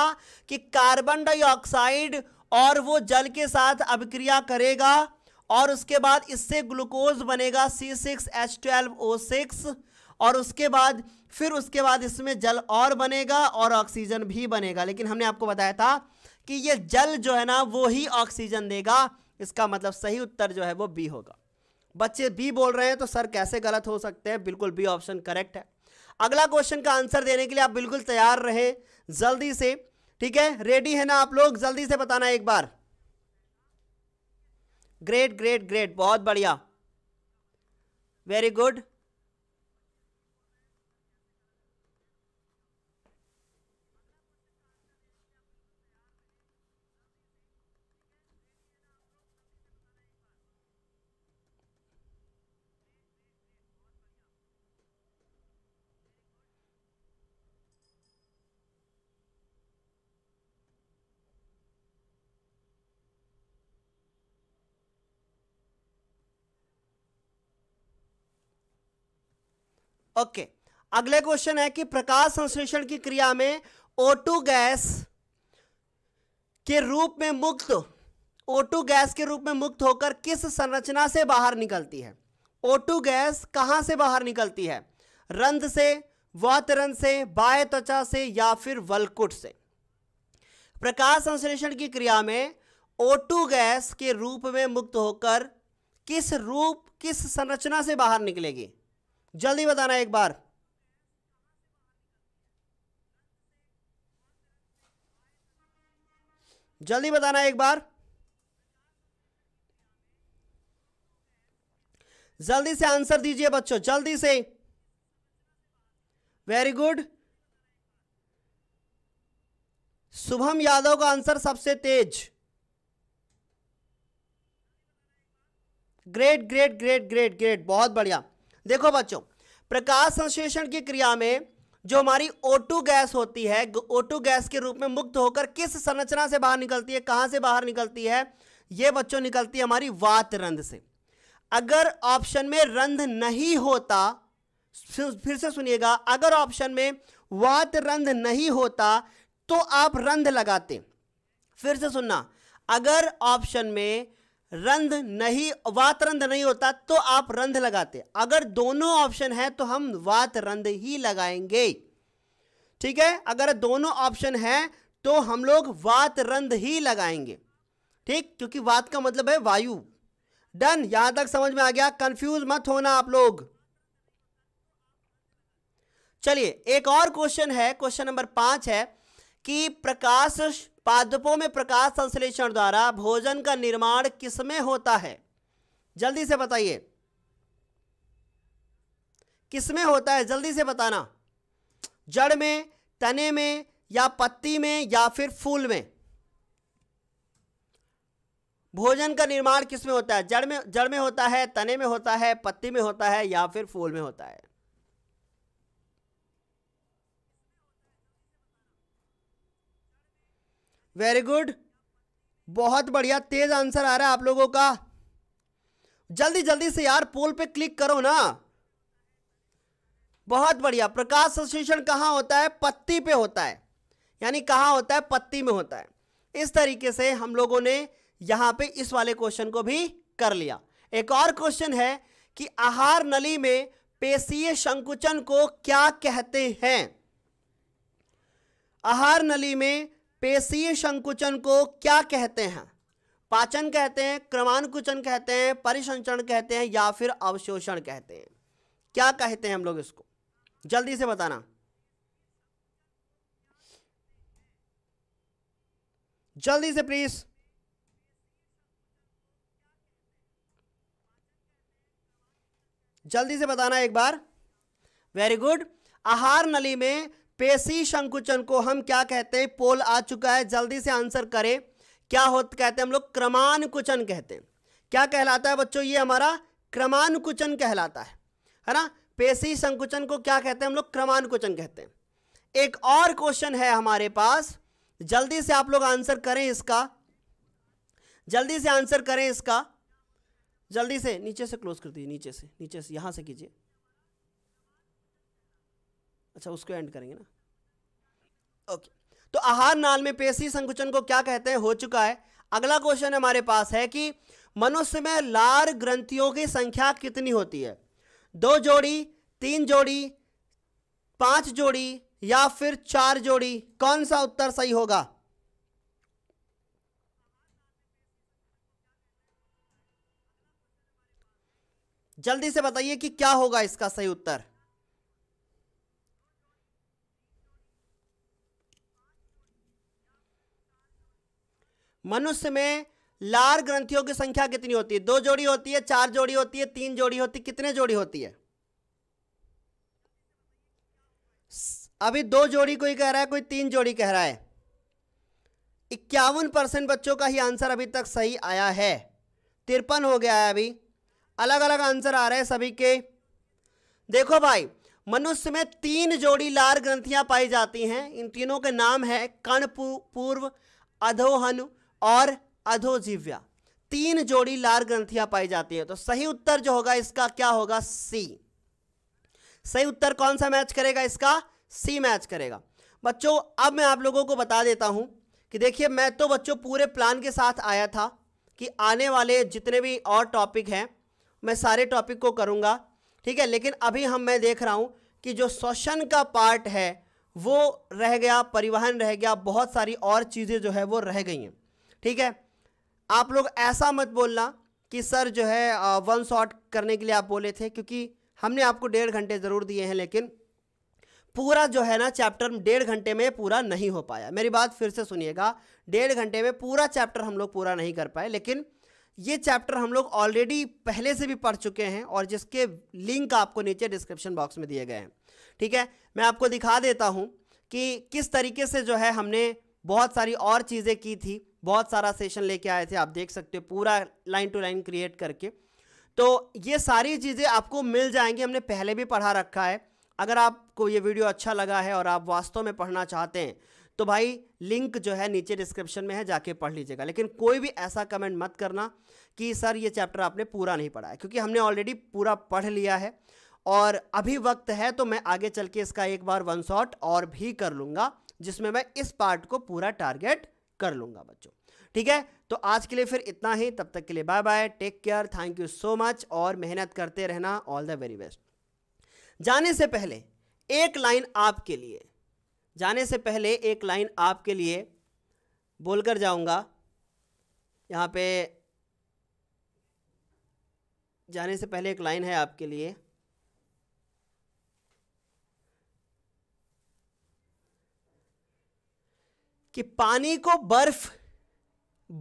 कि कार्बन डाइऑक्साइड और वो जल के साथ अभिक्रिया करेगा और उसके बाद इससे ग्लूकोज बनेगा C six H twelve O six और उसके बाद फिर उसके बाद इसमें जल और बनेगा और ऑक्सीजन भी बनेगा लेकिन हमने आपको बताया था कि ये जल जो है ना वो ही ऑक्सीजन देगा इसका मतलब सही उत्तर जो है वो बी होगा बच्चे बी बोल रहे हैं तो सर कैसे गलत हो सकते हैं बिल्कुल बी ऑप्शन करेक्ट है अगला क्वेश्चन का आंसर देने के लिए आप बिल्कुल तैयार रहे जल्दी से ठीक है रेडी है ना आप लोग जल्दी से बताना एक बार ग्रेट ग्रेट ग्रेट बहुत बढ़िया वेरी गुड ओके अगले क्वेश्चन है कि प्रकाश संश्लेषण की क्रिया में O2 गैस के रूप में मुक्त O2 गैस के रूप में मुक्त होकर किस संरचना से बाहर निकलती है O2 गैस कहां से बाहर निकलती है रंध से वातरंध से बाह्य त्वचा से या फिर वलकुट से प्रकाश संश्लेषण की क्रिया में O2 गैस के रूप में मुक्त होकर किस रूप किस संरचना से बाहर निकलेगी जल्दी बताना एक बार जल्दी बताना एक बार जल्दी से आंसर दीजिए बच्चों जल्दी से वेरी गुड शुभम यादव का आंसर सबसे तेज great great great great great बहुत बढ़िया देखो बच्चों प्रकाश संश्लेषण की क्रिया में जो हमारी O2 गैस होती है O2 गैस के रूप में मुक्त होकर किस संरचना से बाहर निकलती है कहां से बाहर निकलती है यह बच्चों निकलती है हमारी वात रंध से अगर ऑप्शन में रंध नहीं होता फिर से सुनिएगा अगर ऑप्शन में वात रंध नहीं होता तो आप रंध लगाते फिर से सुनना अगर ऑप्शन में रंध नहीं वात रंध नहीं होता तो आप रंध लगाते अगर दोनों ऑप्शन है तो हम वात रंध ही लगाएंगे ठीक है अगर दोनों ऑप्शन है तो हम लोग वात रंध ही लगाएंगे ठीक क्योंकि वात का मतलब है वायु डन यहां तक समझ में आ गया कंफ्यूज मत होना आप लोग चलिए एक और क्वेश्चन है क्वेश्चन नंबर पांच है कि प्रकाश पादपों में प्रकाश संश्लेषण द्वारा भोजन का निर्माण किसमें होता है जल्दी से बताइए किसमें होता है जल्दी से बताना जड़ में तने में या पत्ती में या फिर फूल में भोजन का निर्माण किसमें होता है जड़ में जड़ में होता है तने में होता है पत्ती में होता है या फिर फूल में होता है वेरी गुड बहुत बढ़िया तेज आंसर आ रहा है आप लोगों का जल्दी जल्दी से यार पोल पे क्लिक करो ना बहुत बढ़िया प्रकाश संश्लेषण कहाँ होता है पत्ती पे होता है यानी कहाँ होता है पत्ती में होता है इस तरीके से हम लोगों ने यहाँ पे इस वाले क्वेश्चन को भी कर लिया एक और क्वेश्चन है कि आहार नली में पेशीय संकुचन को क्या कहते हैं आहार नली में पेशीय संकुचन को क्या कहते हैं पाचन कहते हैं क्रमानुकुचन कहते हैं परिसंचरण कहते हैं या फिर अवशोषण कहते हैं क्या कहते हैं हम लोग इसको जल्दी से बताना जल्दी से प्लीज जल्दी से बताना एक बार वेरी गुड आहार नली में पेशी संकुचन को हम क्या कहते हैं पोल आ चुका है जल्दी से आंसर करें क्या हो कहते हैं हम लोग क्रमानुकुचन कहते हैं क्या कहलाता है बच्चों ये हमारा क्रमानुकुचन कहलाता है है ना पेशी संकुचन को क्या कहते हैं हम लोग क्रमानुकुचन कहते हैं एक और क्वेश्चन है हमारे पास जल्दी से आप लोग आंसर करें इसका जल्दी से आंसर करें इसका जल्दी से नीचे से क्लोज कर दीजिए नीचे से नीचे से यहां से कीजिए अच्छा उसको एंड करेंगे ना ओके तो आहार नाल में पेशी संकुचन को क्या कहते हैं हो चुका है अगला क्वेश्चन हमारे पास है कि मनुष्य में लार ग्रंथियों की संख्या कितनी होती है दो जोड़ी तीन जोड़ी पांच जोड़ी या फिर चार जोड़ी कौन सा उत्तर सही होगा जल्दी से बताइए कि क्या होगा इसका सही उत्तर मनुष्य में लार ग्रंथियों की संख्या कितनी होती है दो जोड़ी होती है चार जोड़ी होती है तीन जोड़ी होती है कितने जोड़ी होती है अभी दो जोड़ी कोई कह रहा है कोई तीन जोड़ी कह रहा है इक्यावन परसेंट बच्चों का ही आंसर अभी तक सही आया है तिरपन हो गया है अभी अलग अलग आंसर आ रहे हैं सभी के देखो भाई मनुष्य में तीन जोड़ी लार ग्रंथियां पाई जाती हैं इन तीनों के नाम है कर्ण पूर्व अधोहनु और अधोजीव्या तीन जोड़ी लार ग्रंथियां पाई जाती हैं तो सही उत्तर जो होगा इसका क्या होगा सी सही उत्तर कौन सा मैच करेगा इसका सी मैच करेगा बच्चों अब मैं आप लोगों को बता देता हूं कि देखिए मैं तो बच्चों पूरे प्लान के साथ आया था कि आने वाले जितने भी और टॉपिक हैं मैं सारे टॉपिक को करूँगा ठीक है लेकिन अभी हम मैं देख रहा हूँ कि जो श्वसन का पार्ट है वो रह गया परिवहन रह गया बहुत सारी और चीज़ें जो है वो रह गई हैं ठीक है आप लोग ऐसा मत बोलना कि सर जो है वन शॉट करने के लिए आप बोले थे क्योंकि हमने आपको डेढ़ घंटे ज़रूर दिए हैं लेकिन पूरा जो है ना चैप्टर डेढ़ घंटे में पूरा नहीं हो पाया मेरी बात फिर से सुनिएगा डेढ़ घंटे में पूरा चैप्टर हम लोग पूरा नहीं कर पाए लेकिन ये चैप्टर हम लोग ऑलरेडी पहले से भी पढ़ चुके हैं और जिसके लिंक आपको नीचे डिस्क्रिप्शन बॉक्स में दिए गए हैं ठीक है मैं आपको दिखा देता हूँ कि किस तरीके से जो है हमने बहुत सारी और चीज़ें की थी बहुत सारा सेशन लेके आए थे आप देख सकते हो पूरा लाइन टू लाइन क्रिएट करके तो ये सारी चीज़ें आपको मिल जाएंगी हमने पहले भी पढ़ा रखा है अगर आपको ये वीडियो अच्छा लगा है और आप वास्तव में पढ़ना चाहते हैं तो भाई लिंक जो है नीचे डिस्क्रिप्शन में है जाके पढ़ लीजिएगा लेकिन कोई भी ऐसा कमेंट मत करना कि सर ये चैप्टर आपने पूरा नहीं पढ़ा है क्योंकि हमने ऑलरेडी पूरा पढ़ लिया है और अभी वक्त है तो मैं आगे चल के इसका एक बार वन शॉट और भी कर लूँगा जिसमें मैं इस पार्ट को पूरा टारगेट कर लूंगा बच्चों ठीक है तो आज के लिए फिर इतना ही तब तक के लिए bye bye take care thank you so much और मेहनत करते रहना ऑल द वेरी बेस्ट जाने से पहले एक लाइन आपके लिए जाने से पहले एक लाइन आपके लिए बोलकर जाऊंगा यहां पे जाने से पहले एक लाइन है आपके लिए कि पानी को बर्फ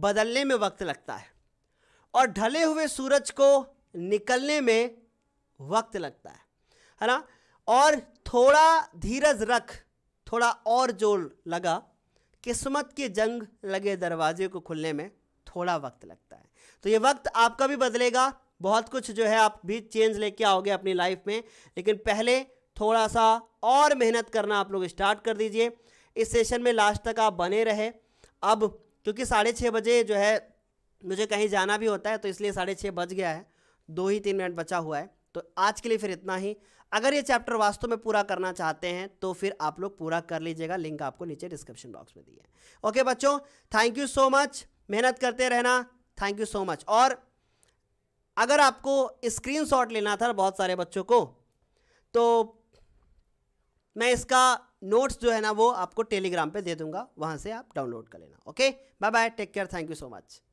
बदलने में वक्त लगता है और ढले हुए सूरज को निकलने में वक्त लगता है है ना और थोड़ा धीरज रख थोड़ा और जोर लगा किस्मत की जंग लगे दरवाजे को खुलने में थोड़ा वक्त लगता है तो ये वक्त आपका भी बदलेगा बहुत कुछ जो है आप भी चेंज लेके आओगे अपनी लाइफ में लेकिन पहले थोड़ा सा और मेहनत करना आप लोग स्टार्ट कर दीजिए इस सेशन में लास्ट तक आप बने रहे अब क्योंकि साढ़े छः बजे जो है मुझे कहीं जाना भी होता है तो इसलिए साढ़े छः बज गया है दो ही तीन मिनट बचा हुआ है तो आज के लिए फिर इतना ही अगर ये चैप्टर वास्तव में पूरा करना चाहते हैं तो फिर आप लोग पूरा कर लीजिएगा लिंक आपको नीचे डिस्क्रिप्शन बॉक्स में दी है ओके बच्चों थैंक यू सो मच मेहनत करते रहना थैंक यू सो मच और अगर आपको स्क्रीनशॉट लेना था बहुत सारे बच्चों को तो मैं इसका नोट्स जो है ना वो आपको टेलीग्राम पे दे दूंगा वहाँ से आप डाउनलोड कर लेना okay bye bye take care thank you so much